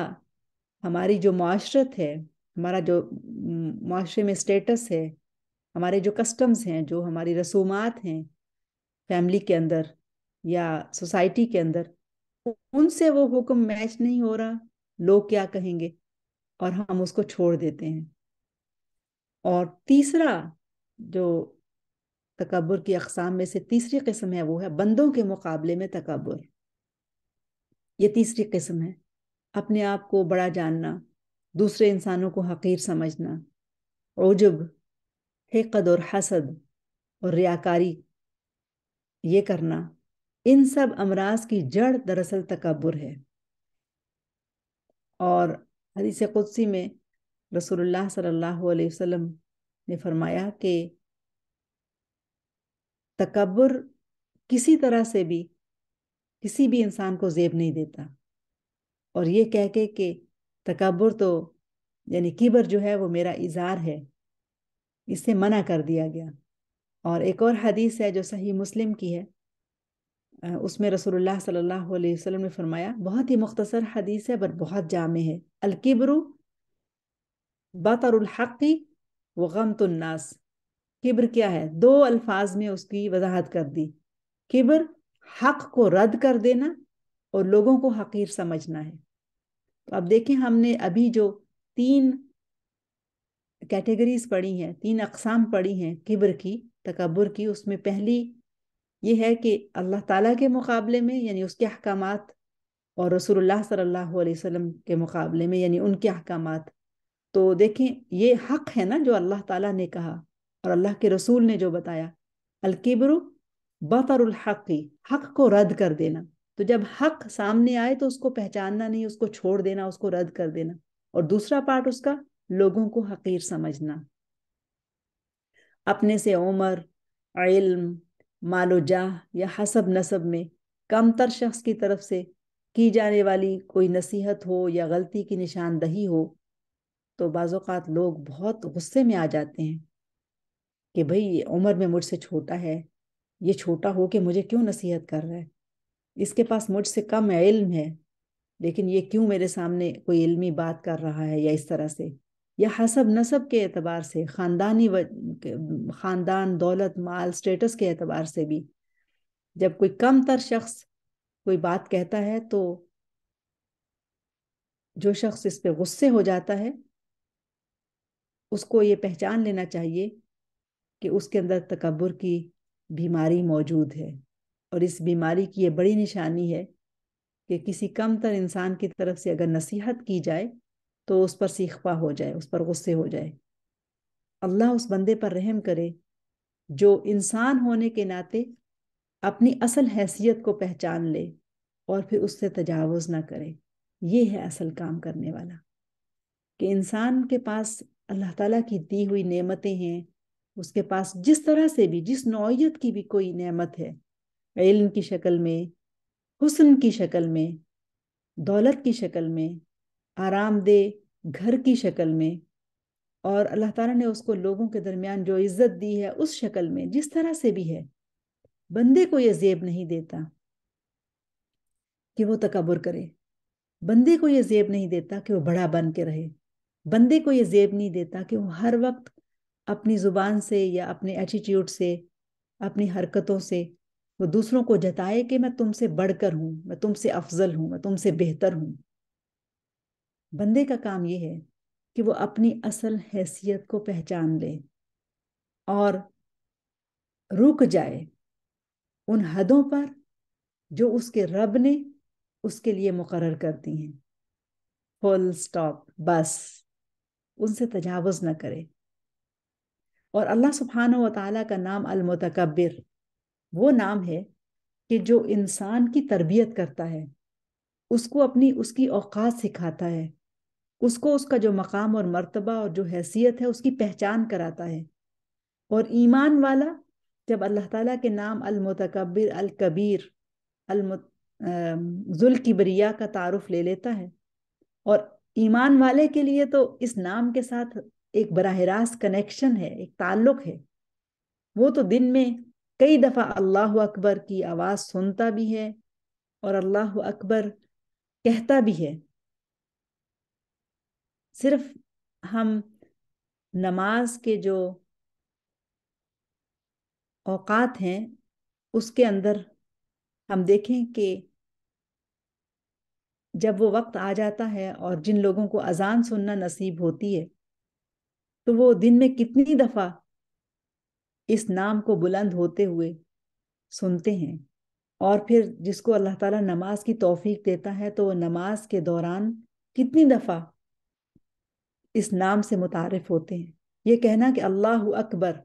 हमारी जो माशरत है हमारा जो माशरे में स्टेटस है हमारे जो कस्टम्स हैं जो हमारी रसूमात हैं फैमिली के अंदर या सोसाइटी के अंदर उनसे वो हुक्म मैच नहीं हो रहा लोग क्या कहेंगे और हम उसको छोड़ देते हैं और तीसरा जो तकबर की अकसाम में से तीसरी किस्म है वो है बंदों के मुकाबले में तकबर ये तीसरी किस्म है अपने आप को बड़ा जानना दूसरे इंसानों को हकीर समझना ओजब हकद और हसद और रियाकारी ये करना इन सब अमराज की जड़ दरअसल तकबर है और हदीस कुदसी में रसूलुल्लाह सल्लल्लाहु अलैहि वसल्लम ने फरमाया कि तकबर किसी तरह से भी किसी भी इंसान को जेब नहीं देता और ये कह के कि तकबर तो यानी किबर जो है वो मेरा इजहार है इससे मना कर दिया गया और एक और हदीस है जो सही मुस्लिम की है उसमें रसूलुल्लाह सल्लल्लाहु अलैहि वसल्लम ने फरमाया बहुत ही मुख्तसर हदीस है पर बहुत जाम है अलकिबरू बतरहक़ी व गमतुन्नास किब्र क्या है दो अल्फाज में उसकी वजाहत कर दी किब्र हक को रद्द कर देना और लोगों को हकीर समझना है तो अब देखें हमने अभी जो तीन कैटेगरीज पढ़ी हैं तीन अकसाम पढ़ी हैं किब्र की तकबर की उसमें पहली ये है कि अल्लाह ताला के मुकाबले में यानी उसके अहकाम और रसूलुल्लाह सल्लल्लाहु अलैहि वसल्लम के मुकाबले में यानी उनके अहकाम तो देखें ये हक है ना जो अल्लाह ताला ने कहा और अल्लाह के रसूल ने जो बताया अलकिब्र बतरहक़ी हक को रद्द कर देना तो जब हक सामने आए तो उसको पहचानना नहीं उसको छोड़ देना उसको रद्द कर देना और दूसरा पार्ट उसका लोगों को हकीर समझना अपने से उम्र इल्म मालो जाह या हसब नसब में कमतर शख्स की तरफ से की जाने वाली कोई नसीहत हो या गलती की निशानदही हो तो बाज़ात लोग बहुत गुस्से में आ जाते हैं कि भाई उम्र में मुझसे छोटा है ये छोटा हो के मुझे क्यों नसीहत कर रहा है इसके पास मुझसे कम इल्म है लेकिन ये क्यों मेरे सामने कोई इल्मी बात कर रहा है या इस तरह से या हसब नसब के एतबार से ख़ानदानी ख़ानदान दौलत माल स्टेटस के एतबार से भी जब कोई कम तर शख्स कोई बात कहता है तो जो शख्स इस पर गुस्से हो जाता है उसको ये पहचान लेना चाहिए कि उसके अंदर तकबर की बीमारी मौजूद है और इस बीमारी की यह बड़ी निशानी है कि किसी कम तर इंसान की तरफ से अगर नसीहत की जाए तो उस पर सीखपा हो जाए उस पर गुस्से हो जाए अल्लाह उस बंदे पर रहम करे जो इंसान होने के नाते अपनी असल हैसियत को पहचान ले और फिर उससे तजावज़ ना करे ये है असल काम करने वाला कि इंसान के पास अल्लाह ताला की दी हुई नेमतें हैं उसके पास जिस तरह से भी जिस नौयत की भी कोई नेमत है इल्म की शक्ल में हुस्न की शक्ल में दौलत की शक्ल में आरामदेह घर की शक्ल में और अल्लाह ताला ने उसको लोगों के दरमियान जो इज्जत दी है उस शक्ल में जिस तरह से भी है बंदे को यह जेब नहीं देता कि वो तकबर करे बंदे को यह जेब नहीं देता कि वो बड़ा बन के रहे बंदे को यह जेब नहीं देता कि वो हर वक्त अपनी ज़ुबान से या अपने एटीट्यूड से अपनी हरकतों से वो दूसरों को जताए कि मैं तुमसे बढ़कर हूँ मैं तुमसे अफजल हूँ मैं तुमसे बेहतर हूँ बंदे का काम ये है कि वो अपनी असल हैसियत को पहचान ले और रुक जाए उन हदों पर जो उसके रब ने उसके लिए मुकर कर दी हैं फुल स्टॉप बस उनसे तजावज़ न करे और अल्लाह सुबहान व ताली का नाम अलमतकबिर वो नाम है कि जो इंसान की तरबियत करता है उसको अपनी उसकी औकात सिखाता है उसको उसका जो मकाम और मर्तबा और जो हैसियत है उसकी पहचान कराता है और ईमान वाला जब अल्लाह ताला के नाम अलमतकबर अलकबीर अलमुल किबरिया का तारफ़ ले लेता है और ईमान वाले के लिए तो इस नाम के साथ एक बरह रास्त कनेक्शन है एक ताल्लुक है वो तो दिन में कई दफ़ा अल्लाह अकबर की आवाज़ सुनता भी है और अल्लाह अकबर कहता भी है सिर्फ हम नमाज के जो औकात हैं उसके अंदर हम देखें कि जब वो वक्त आ जाता है और जिन लोगों को अजान सुनना नसीब होती है तो वो दिन में कितनी दफ़ा इस नाम को बुलंद होते हुए सुनते हैं और फिर जिसको अल्लाह ताला नमाज की तौफीक देता है तो वो नमाज के दौरान कितनी दफ़ा इस नाम से मुतारफ़ होते हैं ये कहना कि अल्लाह अकबर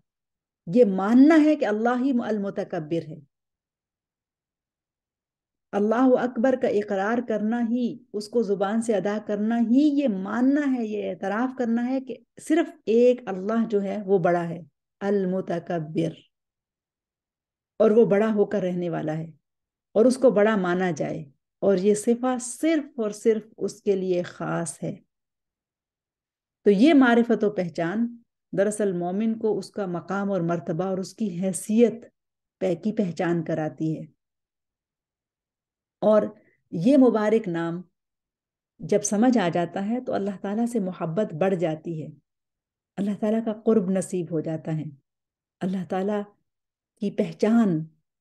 ये मानना है कि अल्लाह ही अलमतकबर है अल्लाह अकबर का इकरार करना ही उसको ज़ुबान से अदा करना ही ये मानना है ये एतराफ़ करना है कि सिर्फ एक अल्लाह जो है वो बड़ा है अलमतकबर और वो बड़ा होकर रहने वाला है और उसको बड़ा माना जाए और ये सिफा सिर्फ और सिर्फ उसके लिए ख़ास है तो ये मारिफत और पहचान दरअसल मोमिन को उसका मकाम और मर्तबा और उसकी हैसियत की पहचान कराती है और ये मुबारक नाम जब समझ आ जाता है तो अल्लाह ताला से मोहब्बत बढ़ जाती है अल्लाह ताला का कुर्ब नसीब हो जाता है अल्लाह ताला की पहचान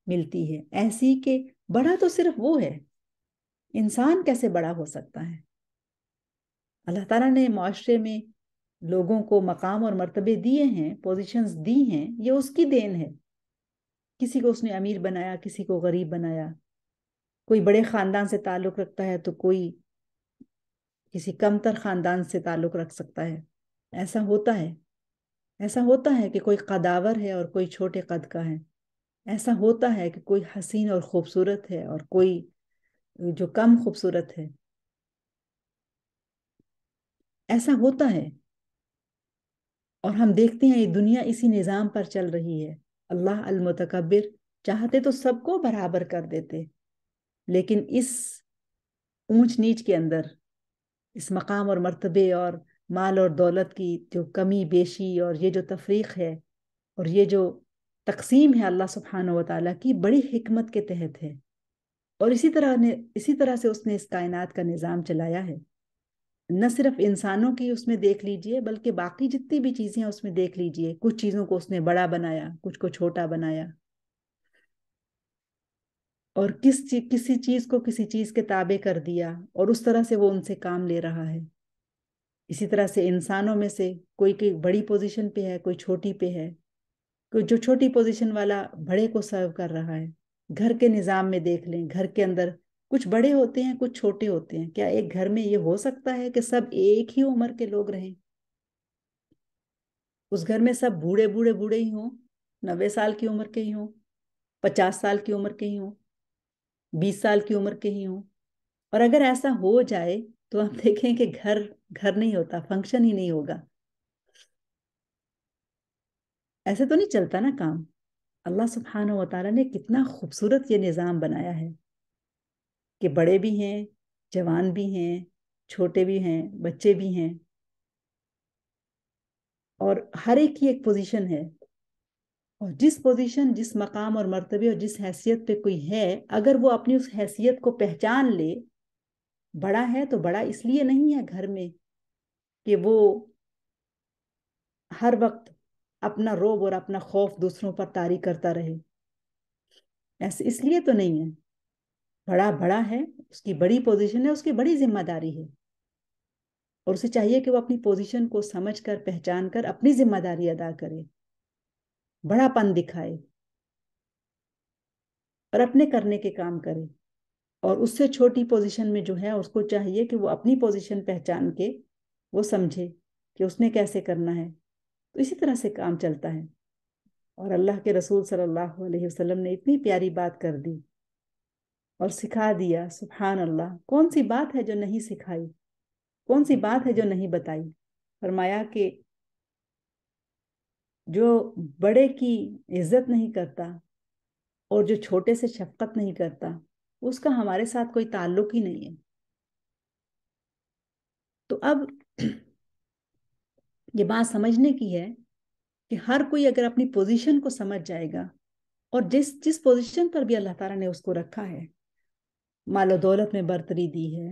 मिलती है ऐसी कि बड़ा तो सिर्फ वो है इंसान कैसे बड़ा हो सकता है अल्लाह ताला ने माशरे में लोगों को मकाम और मर्तबे दिए हैं पोजीशंस दी हैं ये उसकी देन है किसी को उसने अमीर बनाया किसी को गरीब बनाया कोई बड़े ख़ानदान से ताल्लुक़ रखता है तो कोई किसी कमतर ख़ानदान से ताल्लुक़ रख सकता है ऐसा होता है ऐसा होता है कि कोई कदावर है और कोई छोटे कद का है ऐसा होता है कि कोई हसीन और ख़ूबसूरत है और कोई जो कम खूबसूरत है ऐसा होता है और हम देखते हैं ये दुनिया इसी निज़ाम पर चल रही है अल्लाह अलमतकबिर चाहते तो सबको बराबर कर देते लेकिन इस ऊंच नीच के अंदर इस मकाम और मर्तबे और माल और दौलत की जो कमी बेशी और ये जो तफरीक है और ये जो तकसीम है अल्लाह सुबहान व ताली की बड़ी हमत के तहत है और इसी तरह ने इसी तरह से उसने इस कायनात का निज़ाम चलाया है न सिर्फ इंसानों की उसमें देख लीजिए बल्कि बाकी जितनी भी चीजें हैं उसमें देख लीजिए कुछ चीजों को उसने बड़ा बनाया कुछ को छोटा बनाया और किस चीज किसी चीज को किसी चीज के ताबे कर दिया और उस तरह से वो उनसे काम ले रहा है इसी तरह से इंसानों में से कोई कोई बड़ी पोजीशन पे है कोई छोटी पे है कोई जो छोटी पोजीशन वाला बड़े को सर्व कर रहा है घर के निज़ाम में देख लें घर के अंदर कुछ बड़े होते हैं कुछ छोटे होते हैं क्या एक घर में ये हो सकता है कि सब एक ही उम्र के लोग रहें उस घर में सब बूढ़े बूढ़े बूढ़े ही हों नब्बे साल की उम्र के ही हों पचास साल की उम्र के ही हों बीस साल की उम्र के ही हों और अगर ऐसा हो जाए तो आप <laughs> देखें कि घर घर नहीं होता फंक्शन ही नहीं होगा ऐसे तो नहीं चलता ना काम अल्लाह सुबहान व ने कितना खूबसूरत ये निज़ाम बनाया है कि बड़े भी हैं जवान भी हैं छोटे भी हैं बच्चे भी हैं और हर एक की एक पोजीशन है और जिस पोजीशन जिस मकाम और मर्तबे और जिस हैसियत पे कोई है अगर वो अपनी उस हैसियत को पहचान ले बड़ा है तो बड़ा इसलिए नहीं है घर में कि वो हर वक्त अपना रोब और अपना खौफ दूसरों पर तारी करता रहे ऐसे इसलिए तो नहीं है बड़ा बड़ा है उसकी बड़ी पोजीशन है उसकी बड़ी जिम्मेदारी है और उसे चाहिए कि वो अपनी पोजीशन को समझ कर पहचान कर अपनी जिम्मेदारी अदा करे बड़ापन दिखाए और अपने करने के काम करे और उससे छोटी पोजीशन में जो है उसको चाहिए कि वो अपनी पोजीशन पहचान के वो समझे कि उसने कैसे करना है तो इसी तरह से काम चलता है और अल्लाह के रसूल सल्लल्लाहु अलैहि वसल्लम ने इतनी प्यारी बात कर दी और सिखा दिया सुबहान अल्लाह कौन सी बात है जो नहीं सिखाई कौन सी बात है जो नहीं बताई फरमाया कि जो बड़े की इज्जत नहीं करता और जो छोटे से शफकत नहीं करता उसका हमारे साथ कोई ताल्लुक ही नहीं है तो अब ये बात समझने की है कि हर कोई अगर अपनी पोजीशन को समझ जाएगा और जिस जिस पोजीशन पर भी अल्लाह ताला ने उसको रखा है मालो दौलत में बर्तरी दी है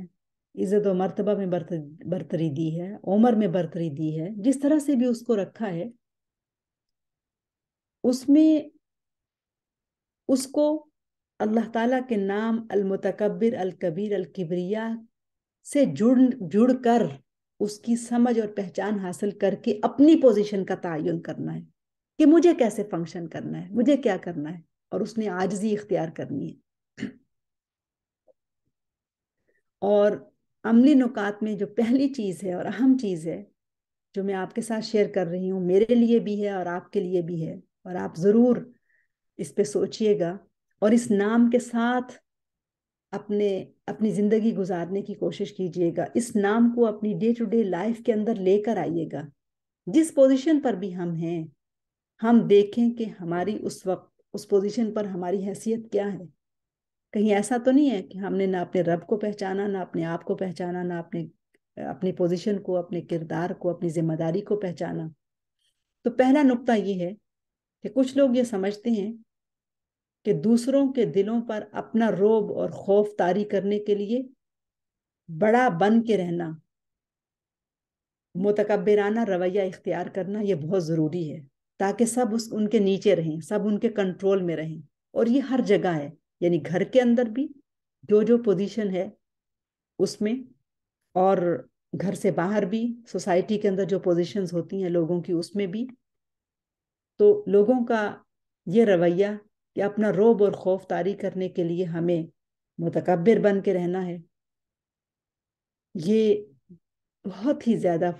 इज़्ज़त व मरतबा में बरत बरतरी दी है उम्र में बरतरी दी है जिस तरह से भी उसको रखा है उसमें उसको अल्लाह ताला के नाम अलमतकबिर अलकबीर अलकिबरिया से जुड़ जुड़ कर उसकी समझ और पहचान हासिल करके अपनी पोजीशन का तयन करना है कि मुझे कैसे फंक्शन करना है मुझे क्या करना है और उसने आजजी इख्तियार करनी है और अमली नुकात में जो पहली चीज़ है और अहम चीज़ है जो मैं आपके साथ शेयर कर रही हूँ मेरे लिए भी है और आपके लिए भी है और आप ज़रूर इस पे सोचिएगा और इस नाम के साथ अपने अपनी ज़िंदगी गुजारने की कोशिश कीजिएगा इस नाम को अपनी डे टू डे लाइफ के अंदर लेकर आइएगा जिस पोजीशन पर भी हम हैं हम देखें कि हमारी उस वक्त उस पोजीशन पर हमारी हैसियत क्या है कहीं ऐसा तो नहीं है कि हमने ना अपने रब को पहचाना ना अपने आप को पहचाना ना अपने अपनी पोजीशन को अपने किरदार को अपनी जिम्मेदारी को पहचाना तो पहला नुकता ये है कि कुछ लोग ये समझते हैं कि दूसरों के दिलों पर अपना रोब और खौफ तारी करने के लिए बड़ा बन के रहना मुतकबराना रवैया इख्तियार करना ये बहुत ज़रूरी है ताकि सब उस उनके नीचे रहें सब उनके कंट्रोल में रहें और ये हर जगह है यानी घर के अंदर भी जो जो पोजीशन है उसमें और घर से बाहर भी सोसाइटी के अंदर जो पोजीशंस होती हैं लोगों की उसमें भी तो लोगों का ये रवैया कि अपना रोब और खौफ तारी करने के लिए हमें मतकबर बन के रहना है ये बहुत ही ज़्यादा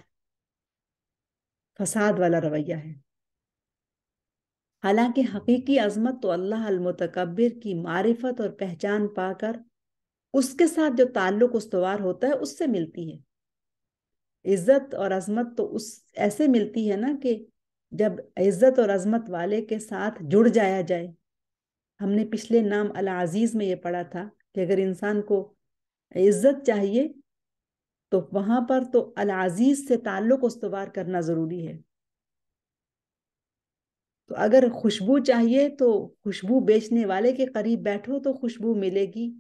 फसाद वाला रवैया है हालांकि हकीकी अजमत तो अल्लाह अलमतकबर की मारिफत और पहचान पाकर उसके साथ जो ताल्लुक उसवार होता है उससे मिलती है इज्जत और अजमत तो उस ऐसे मिलती है ना कि जब इज्जत और अजमत वाले के साथ जुड़ जाया जाए हमने पिछले नाम अल अजीज़ में ये पढ़ा था कि अगर इंसान को इज्जत चाहिए तो वहां पर तो अल अजीज़ से ताल्लुक उसवार करना ज़रूरी है तो अगर खुशबू चाहिए तो खुशबू बेचने वाले के करीब बैठो तो खुशबू मिलेगी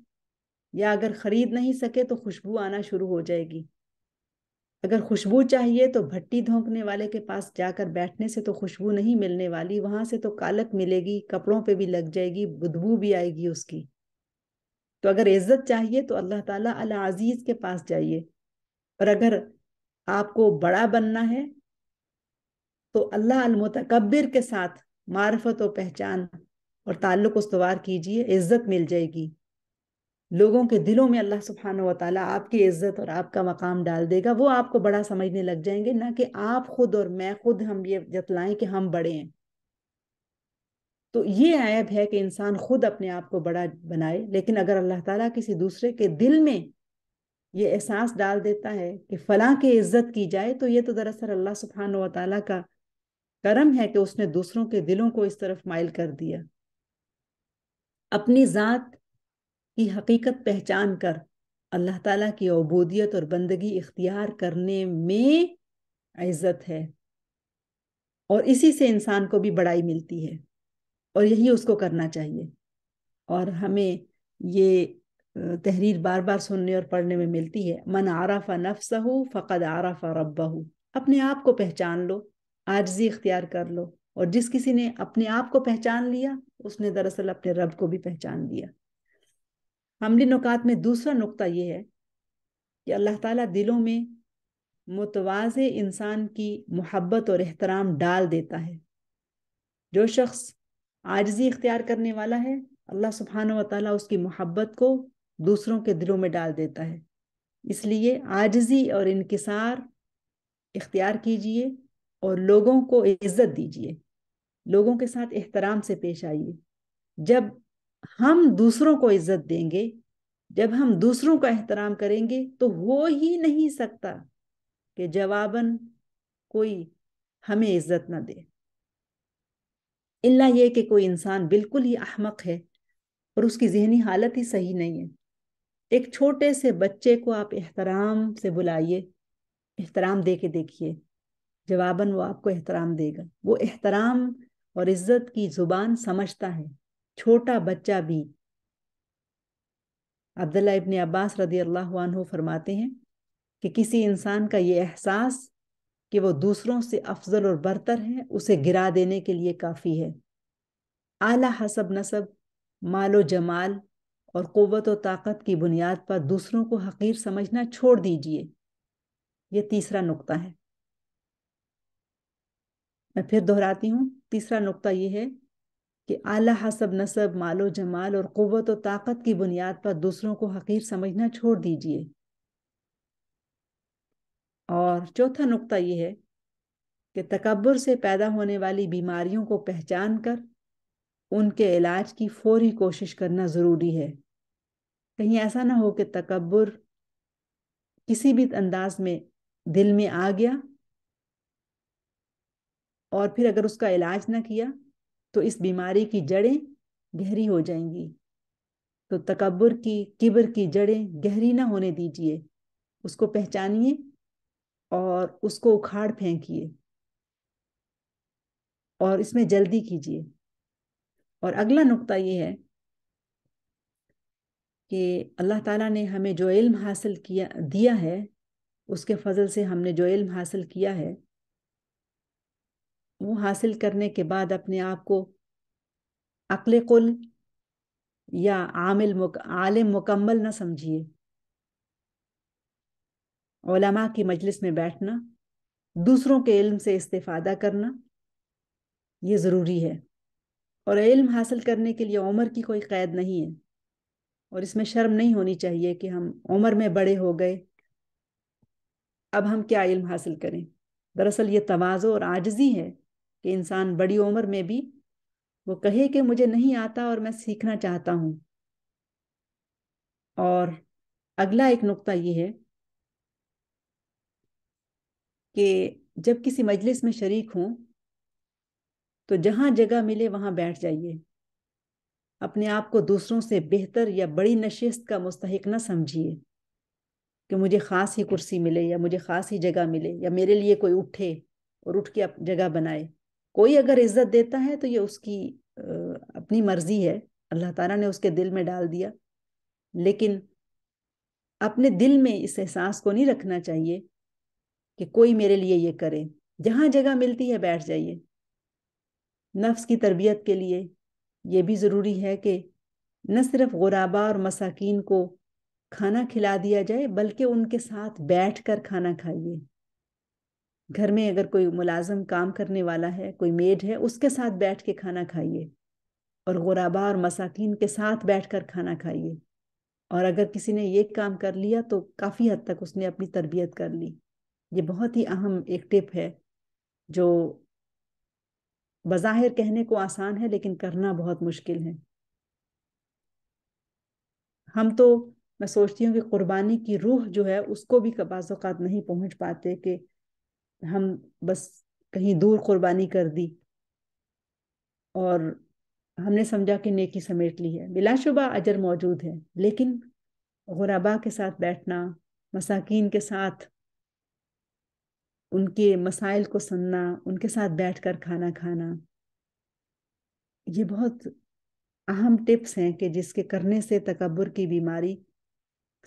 या अगर खरीद नहीं सके तो खुशबू आना शुरू हो जाएगी अगर खुशबू चाहिए तो भट्टी धोंकने वाले के पास जाकर बैठने से तो खुशबू नहीं मिलने वाली वहां से तो कालक मिलेगी कपड़ों पे भी लग जाएगी बुदबू भी आएगी उसकी तो अगर इज्जत चाहिए तो अल्लाह ताला अल अजीज के पास जाइए और अगर आपको बड़ा बनना है तो अल्लाह अलमतकबिर के साथ मार्फत और पहचान और ताल्लुक उसवार कीजिए इज्जत मिल जाएगी लोगों के दिलों में अल्लाह सुबहान व आपकी इज्जत और आपका मकाम डाल देगा वो आपको बड़ा समझने लग जाएंगे ना कि आप खुद और मैं खुद हम ये जतलाएं कि हम बड़े हैं तो ये आयब है कि इंसान खुद अपने आप को बड़ा बनाए लेकिन अगर अल्लाह ताला किसी दूसरे के दिल में ये एहसास डाल देता है कि फला की इज्जत की जाए तो ये तो दरअसल अल्लाह सुबहान व का करम है कि उसने दूसरों के दिलों को इस तरफ माइल कर दिया अपनी ज़ात की हकीकत पहचान कर अल्लाह ताला की अबूदियत और बंदगी इख्तियार करने में इज़्ज़त है और इसी से इंसान को भी बड़ाई मिलती है और यही उसको करना चाहिए और हमें ये तहरीर बार बार सुनने और पढ़ने में मिलती है मन आराफा नफ्सहू फ़कद आरफा रब्बहू अपने आप को पहचान लो आजजी इख्तियार कर लो और जिस किसी ने अपने आप को पहचान लिया उसने दरअसल अपने रब को भी पहचान लिया हमली नुकात में दूसरा नुकता ये है कि अल्लाह ताला दिलों में मुतवाज़ इंसान की मोहब्बत और एहतराम डाल देता है जो शख्स आजजी इख्तियार करने वाला है अल्लाह सुबहान वाली उसकी मोहब्बत को दूसरों के दिलों में डाल देता है इसलिए आजजी और इनकसार इख्तियार कीजिए और लोगों को इज्जत दीजिए लोगों के साथ एहतराम से पेश आइए जब हम दूसरों को इज्जत देंगे जब हम दूसरों का एहतराम करेंगे तो हो ही नहीं सकता कि जवाबन कोई हमें इज्जत ना दे इल्ला ये कि कोई इंसान बिल्कुल ही अहमक है और उसकी जहनी हालत ही सही नहीं है एक छोटे से बच्चे को आप एहतराम से बुलाइए एहतराम दे के देखिए जवाबन वो आपको एहतराम देगा वो एहतराम और इज्जत की जुबान समझता है छोटा बच्चा भी अब्दुल्ला इबन अब्बास रदी अल्लाह फरमाते हैं कि किसी इंसान का ये एहसास कि वो दूसरों से अफजल और बरतर है उसे गिरा देने के लिए काफ़ी है आला हसब नसब मालो जमाल और क़वत व ताकत की बुनियाद पर दूसरों को हकीर समझना छोड़ दीजिए यह तीसरा नुक्ता है मैं फिर दोहराती हूँ तीसरा नुकता ये है कि आला हसब नसब मालो जमाल और कुत और ताकत की बुनियाद पर दूसरों को हकीर समझना छोड़ दीजिए और चौथा नुकता ये है कि तकबर से पैदा होने वाली बीमारियों को पहचान कर उनके इलाज की फौरी कोशिश करना ज़रूरी है कहीं ऐसा ना हो कि तकबर किसी भी अंदाज में दिल में आ गया और फिर अगर उसका इलाज ना किया तो इस बीमारी की जड़ें गहरी हो जाएंगी तो तकबर की किब्र की जड़ें गहरी ना होने दीजिए उसको पहचानिए और उसको उखाड़ फेंकिए और इसमें जल्दी कीजिए और अगला नुक्ता ये है कि अल्लाह ताला ने हमें जो इल्म हासिल किया दिया है उसके फजल से हमने जो इल्म हासिल किया है वो हासिल करने के बाद अपने आप को अकल कुल या आमिल मुक, आलिम मुकम्मल ना समझिए ओलमा की मजलिस में बैठना दूसरों के इल्म से इस्तेफादा करना ये ज़रूरी है और इल्म हासिल करने के लिए उम्र की कोई कैद नहीं है और इसमें शर्म नहीं होनी चाहिए कि हम उम्र में बड़े हो गए अब हम क्या इल्म हासिल करें दरअसल ये तोज़ो और आजजी है कि इंसान बड़ी उम्र में भी वो कहे कि मुझे नहीं आता और मैं सीखना चाहता हूँ और अगला एक नुक्ता ये है कि जब किसी मजलिस में शरीक हूं तो जहाँ जगह मिले वहां बैठ जाइए अपने आप को दूसरों से बेहतर या बड़ी नशिस्त का मुस्तक न समझिए कि मुझे ख़ास ही कुर्सी मिले या मुझे ख़ास ही जगह मिले या मेरे लिए कोई उठे और उठ के जगह बनाए कोई अगर इज्जत देता है तो ये उसकी अपनी मर्जी है अल्लाह ताला ने उसके दिल में डाल दिया लेकिन अपने दिल में इस एहसास को नहीं रखना चाहिए कि कोई मेरे लिए ये करे जहाँ जगह मिलती है बैठ जाइए नफ्स की तरबियत के लिए ये भी ज़रूरी है कि न सिर्फ गुराबा और मसाकिन को खाना खिला दिया जाए बल्कि उनके साथ बैठ कर खाना खाइए घर में अगर कोई मुलाजम काम करने वाला है कोई मेड है उसके साथ बैठ के खाना खाइए और गुराबा और मसाकिन के साथ बैठ कर खाना खाइए और अगर किसी ने ये काम कर लिया तो काफ़ी हद तक उसने अपनी तरबियत कर ली ये बहुत ही अहम एक टिप है जो बज़ाहिर कहने को आसान है लेकिन करना बहुत मुश्किल है हम तो मैं सोचती हूँ कि कुर्बानी की रूह जो है उसको भी बाज़ात नहीं पहुँच पाते कि हम बस कहीं दूर कुर्बानी कर दी और हमने समझा कि नेकी समेट ली है बिलाशुबा अजर मौजूद है लेकिन गुराबा के साथ बैठना मसाकिन के साथ उनके मसाइल को सुनना उनके साथ बैठकर खाना खाना ये बहुत अहम टिप्स हैं कि जिसके करने से तकबर की बीमारी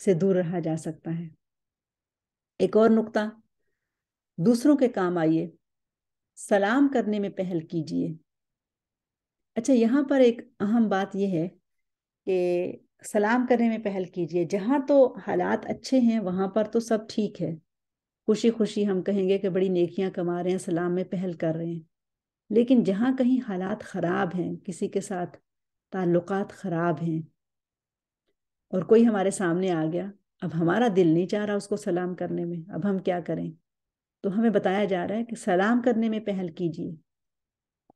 से दूर रहा जा सकता है एक और नुक्ता दूसरों के काम आइए सलाम करने में पहल कीजिए अच्छा यहाँ पर एक अहम बात यह है कि सलाम करने में पहल कीजिए जहाँ तो हालात अच्छे हैं वहाँ पर तो सब ठीक है खुशी खुशी हम कहेंगे कि बड़ी नेकियाँ कमा रहे हैं सलाम में पहल कर रहे हैं लेकिन जहाँ कहीं हालात ख़राब हैं किसी के साथ ताल्लुक ख़राब हैं और कोई हमारे सामने आ गया अब हमारा दिल नहीं चाह रहा उसको सलाम करने में अब हम क्या करें तो हमें बताया जा रहा है कि सलाम करने में पहल कीजिए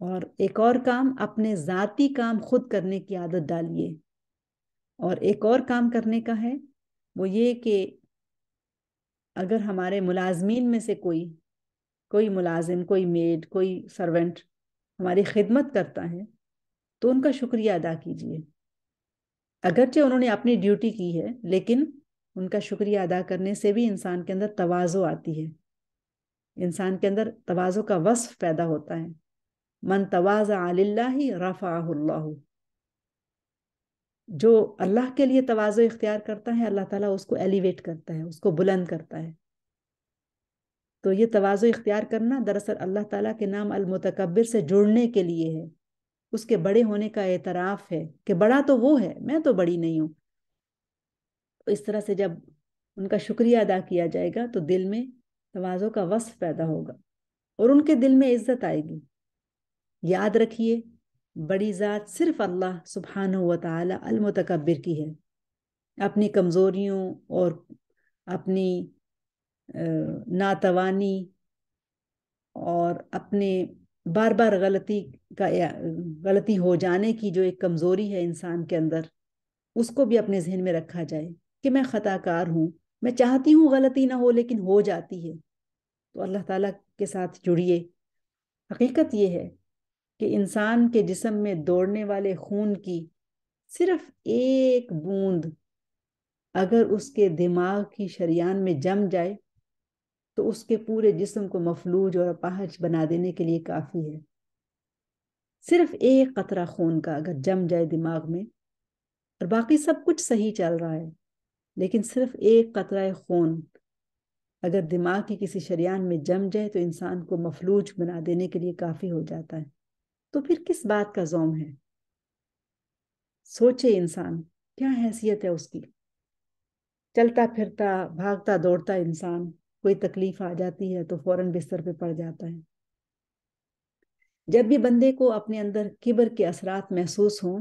और एक और काम अपने ज़ाती काम खुद करने की आदत डालिए और एक और काम करने का है वो ये कि अगर हमारे मुलाजमीन में से कोई कोई मुलाजिम कोई मेड कोई सर्वेंट हमारी खिदमत करता है तो उनका शुक्रिया अदा कीजिए अगरचे उन्होंने अपनी ड्यूटी की है लेकिन उनका शुक्रिया अदा करने से भी इंसान के अंदर तवाज़ो आती है इंसान के अंदर तवाज़ो का वस्फ पैदा होता है मन तवाज़ा आल्ला ही रफ़ाह जो अल्लाह के लिए तवाज़ो इख्तियार करता है अल्लाह ताला उसको एलिवेट करता है उसको बुलंद करता है तो ये तवाज़ो इख्तियार करना दरअसल अल्लाह ताला के नाम अलमतकबर से जुड़ने के लिए है उसके बड़े होने का एतराफ़ है कि बड़ा तो वो है मैं तो बड़ी नहीं हूँ तो इस तरह से जब उनका शुक्रिया अदा किया जाएगा तो दिल में तवाजों का वस्फ पैदा होगा और उनके दिल में इज्जत आएगी याद रखिए बड़ी ज़ात सिर्फ अल्लाह सुबहान व की है अपनी कमज़ोरियों और अपनी नातवानी और अपने बार बार गलती का गलती हो जाने की जो एक कमज़ोरी है इंसान के अंदर उसको भी अपने जहन में रखा जाए कि मैं ख़ताकार हूँ मैं चाहती हूँ गलती ना हो लेकिन हो जाती है तो अल्लाह ताला के साथ जुड़िए हकीकत यह है कि इंसान के जिसम में दौड़ने वाले खून की सिर्फ एक बूंद अगर उसके दिमाग की शरियान में जम जाए तो उसके पूरे जिस्म को मफलूज और अपाहज बना देने के लिए काफ़ी है सिर्फ एक कतरा खून का अगर जम जाए दिमाग में और बाकी सब कुछ सही चल रहा है लेकिन सिर्फ एक कतरा खून अगर दिमाग के किसी शरियान में जम जाए तो इंसान को मफलूज बना देने के लिए काफ़ी हो जाता है तो फिर किस बात का जोम है सोचे इंसान क्या हैसियत है उसकी चलता फिरता भागता दौड़ता इंसान कोई तकलीफ आ जाती है तो फौरन बिस्तर पे पड़ जाता है जब भी बंदे को अपने अंदर किबर के असरात महसूस हों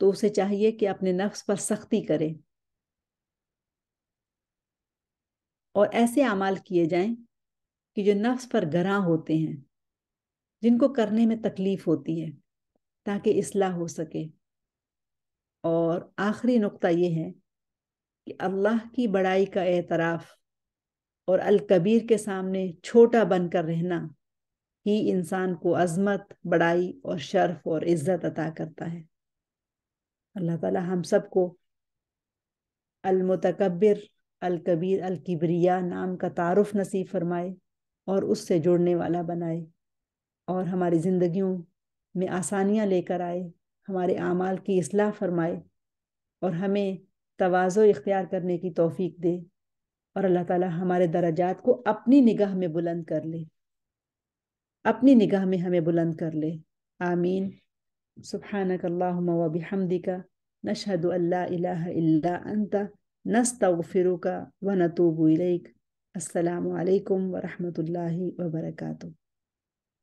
तो उसे चाहिए कि अपने नफ्स पर सख्ती करे और ऐसे अमाल किए जाएं कि जो नफ्स पर गरा होते हैं जिनको करने में तकलीफ़ होती है ताकि इसलाह हो सके और आखिरी नुक्ता ये है कि अल्लाह की बड़ाई का एतराफ़ और अलकबीर के सामने छोटा बनकर रहना ही इंसान को अजमत बड़ाई और शर्फ और इज़्ज़त अता करता है अल्लाह ताला हम सबको अलमतकबर अलकबीर अलकिबरिया नाम का तारफ़ नसीब फरमाए और उससे जुड़ने वाला बनाए और हमारी ज़िंदगियों में आसानियाँ लेकर आए हमारे आमाल की असलाह फरमाए और हमें तोज़ो इख्तियार करने की तोफ़ी दे और अल्लाह ताला हमारे दराजात को अपनी निगाह में बुलंद कर ले अपनी निगाह में हमें बुलंद कर ले आमीन सुबहानक अल्लाम वबिहमदिका हमदी का नशहद अल्लाह अंता نستغفرك ونتوب إليك السلام عليكم ورحمة الله وبركاته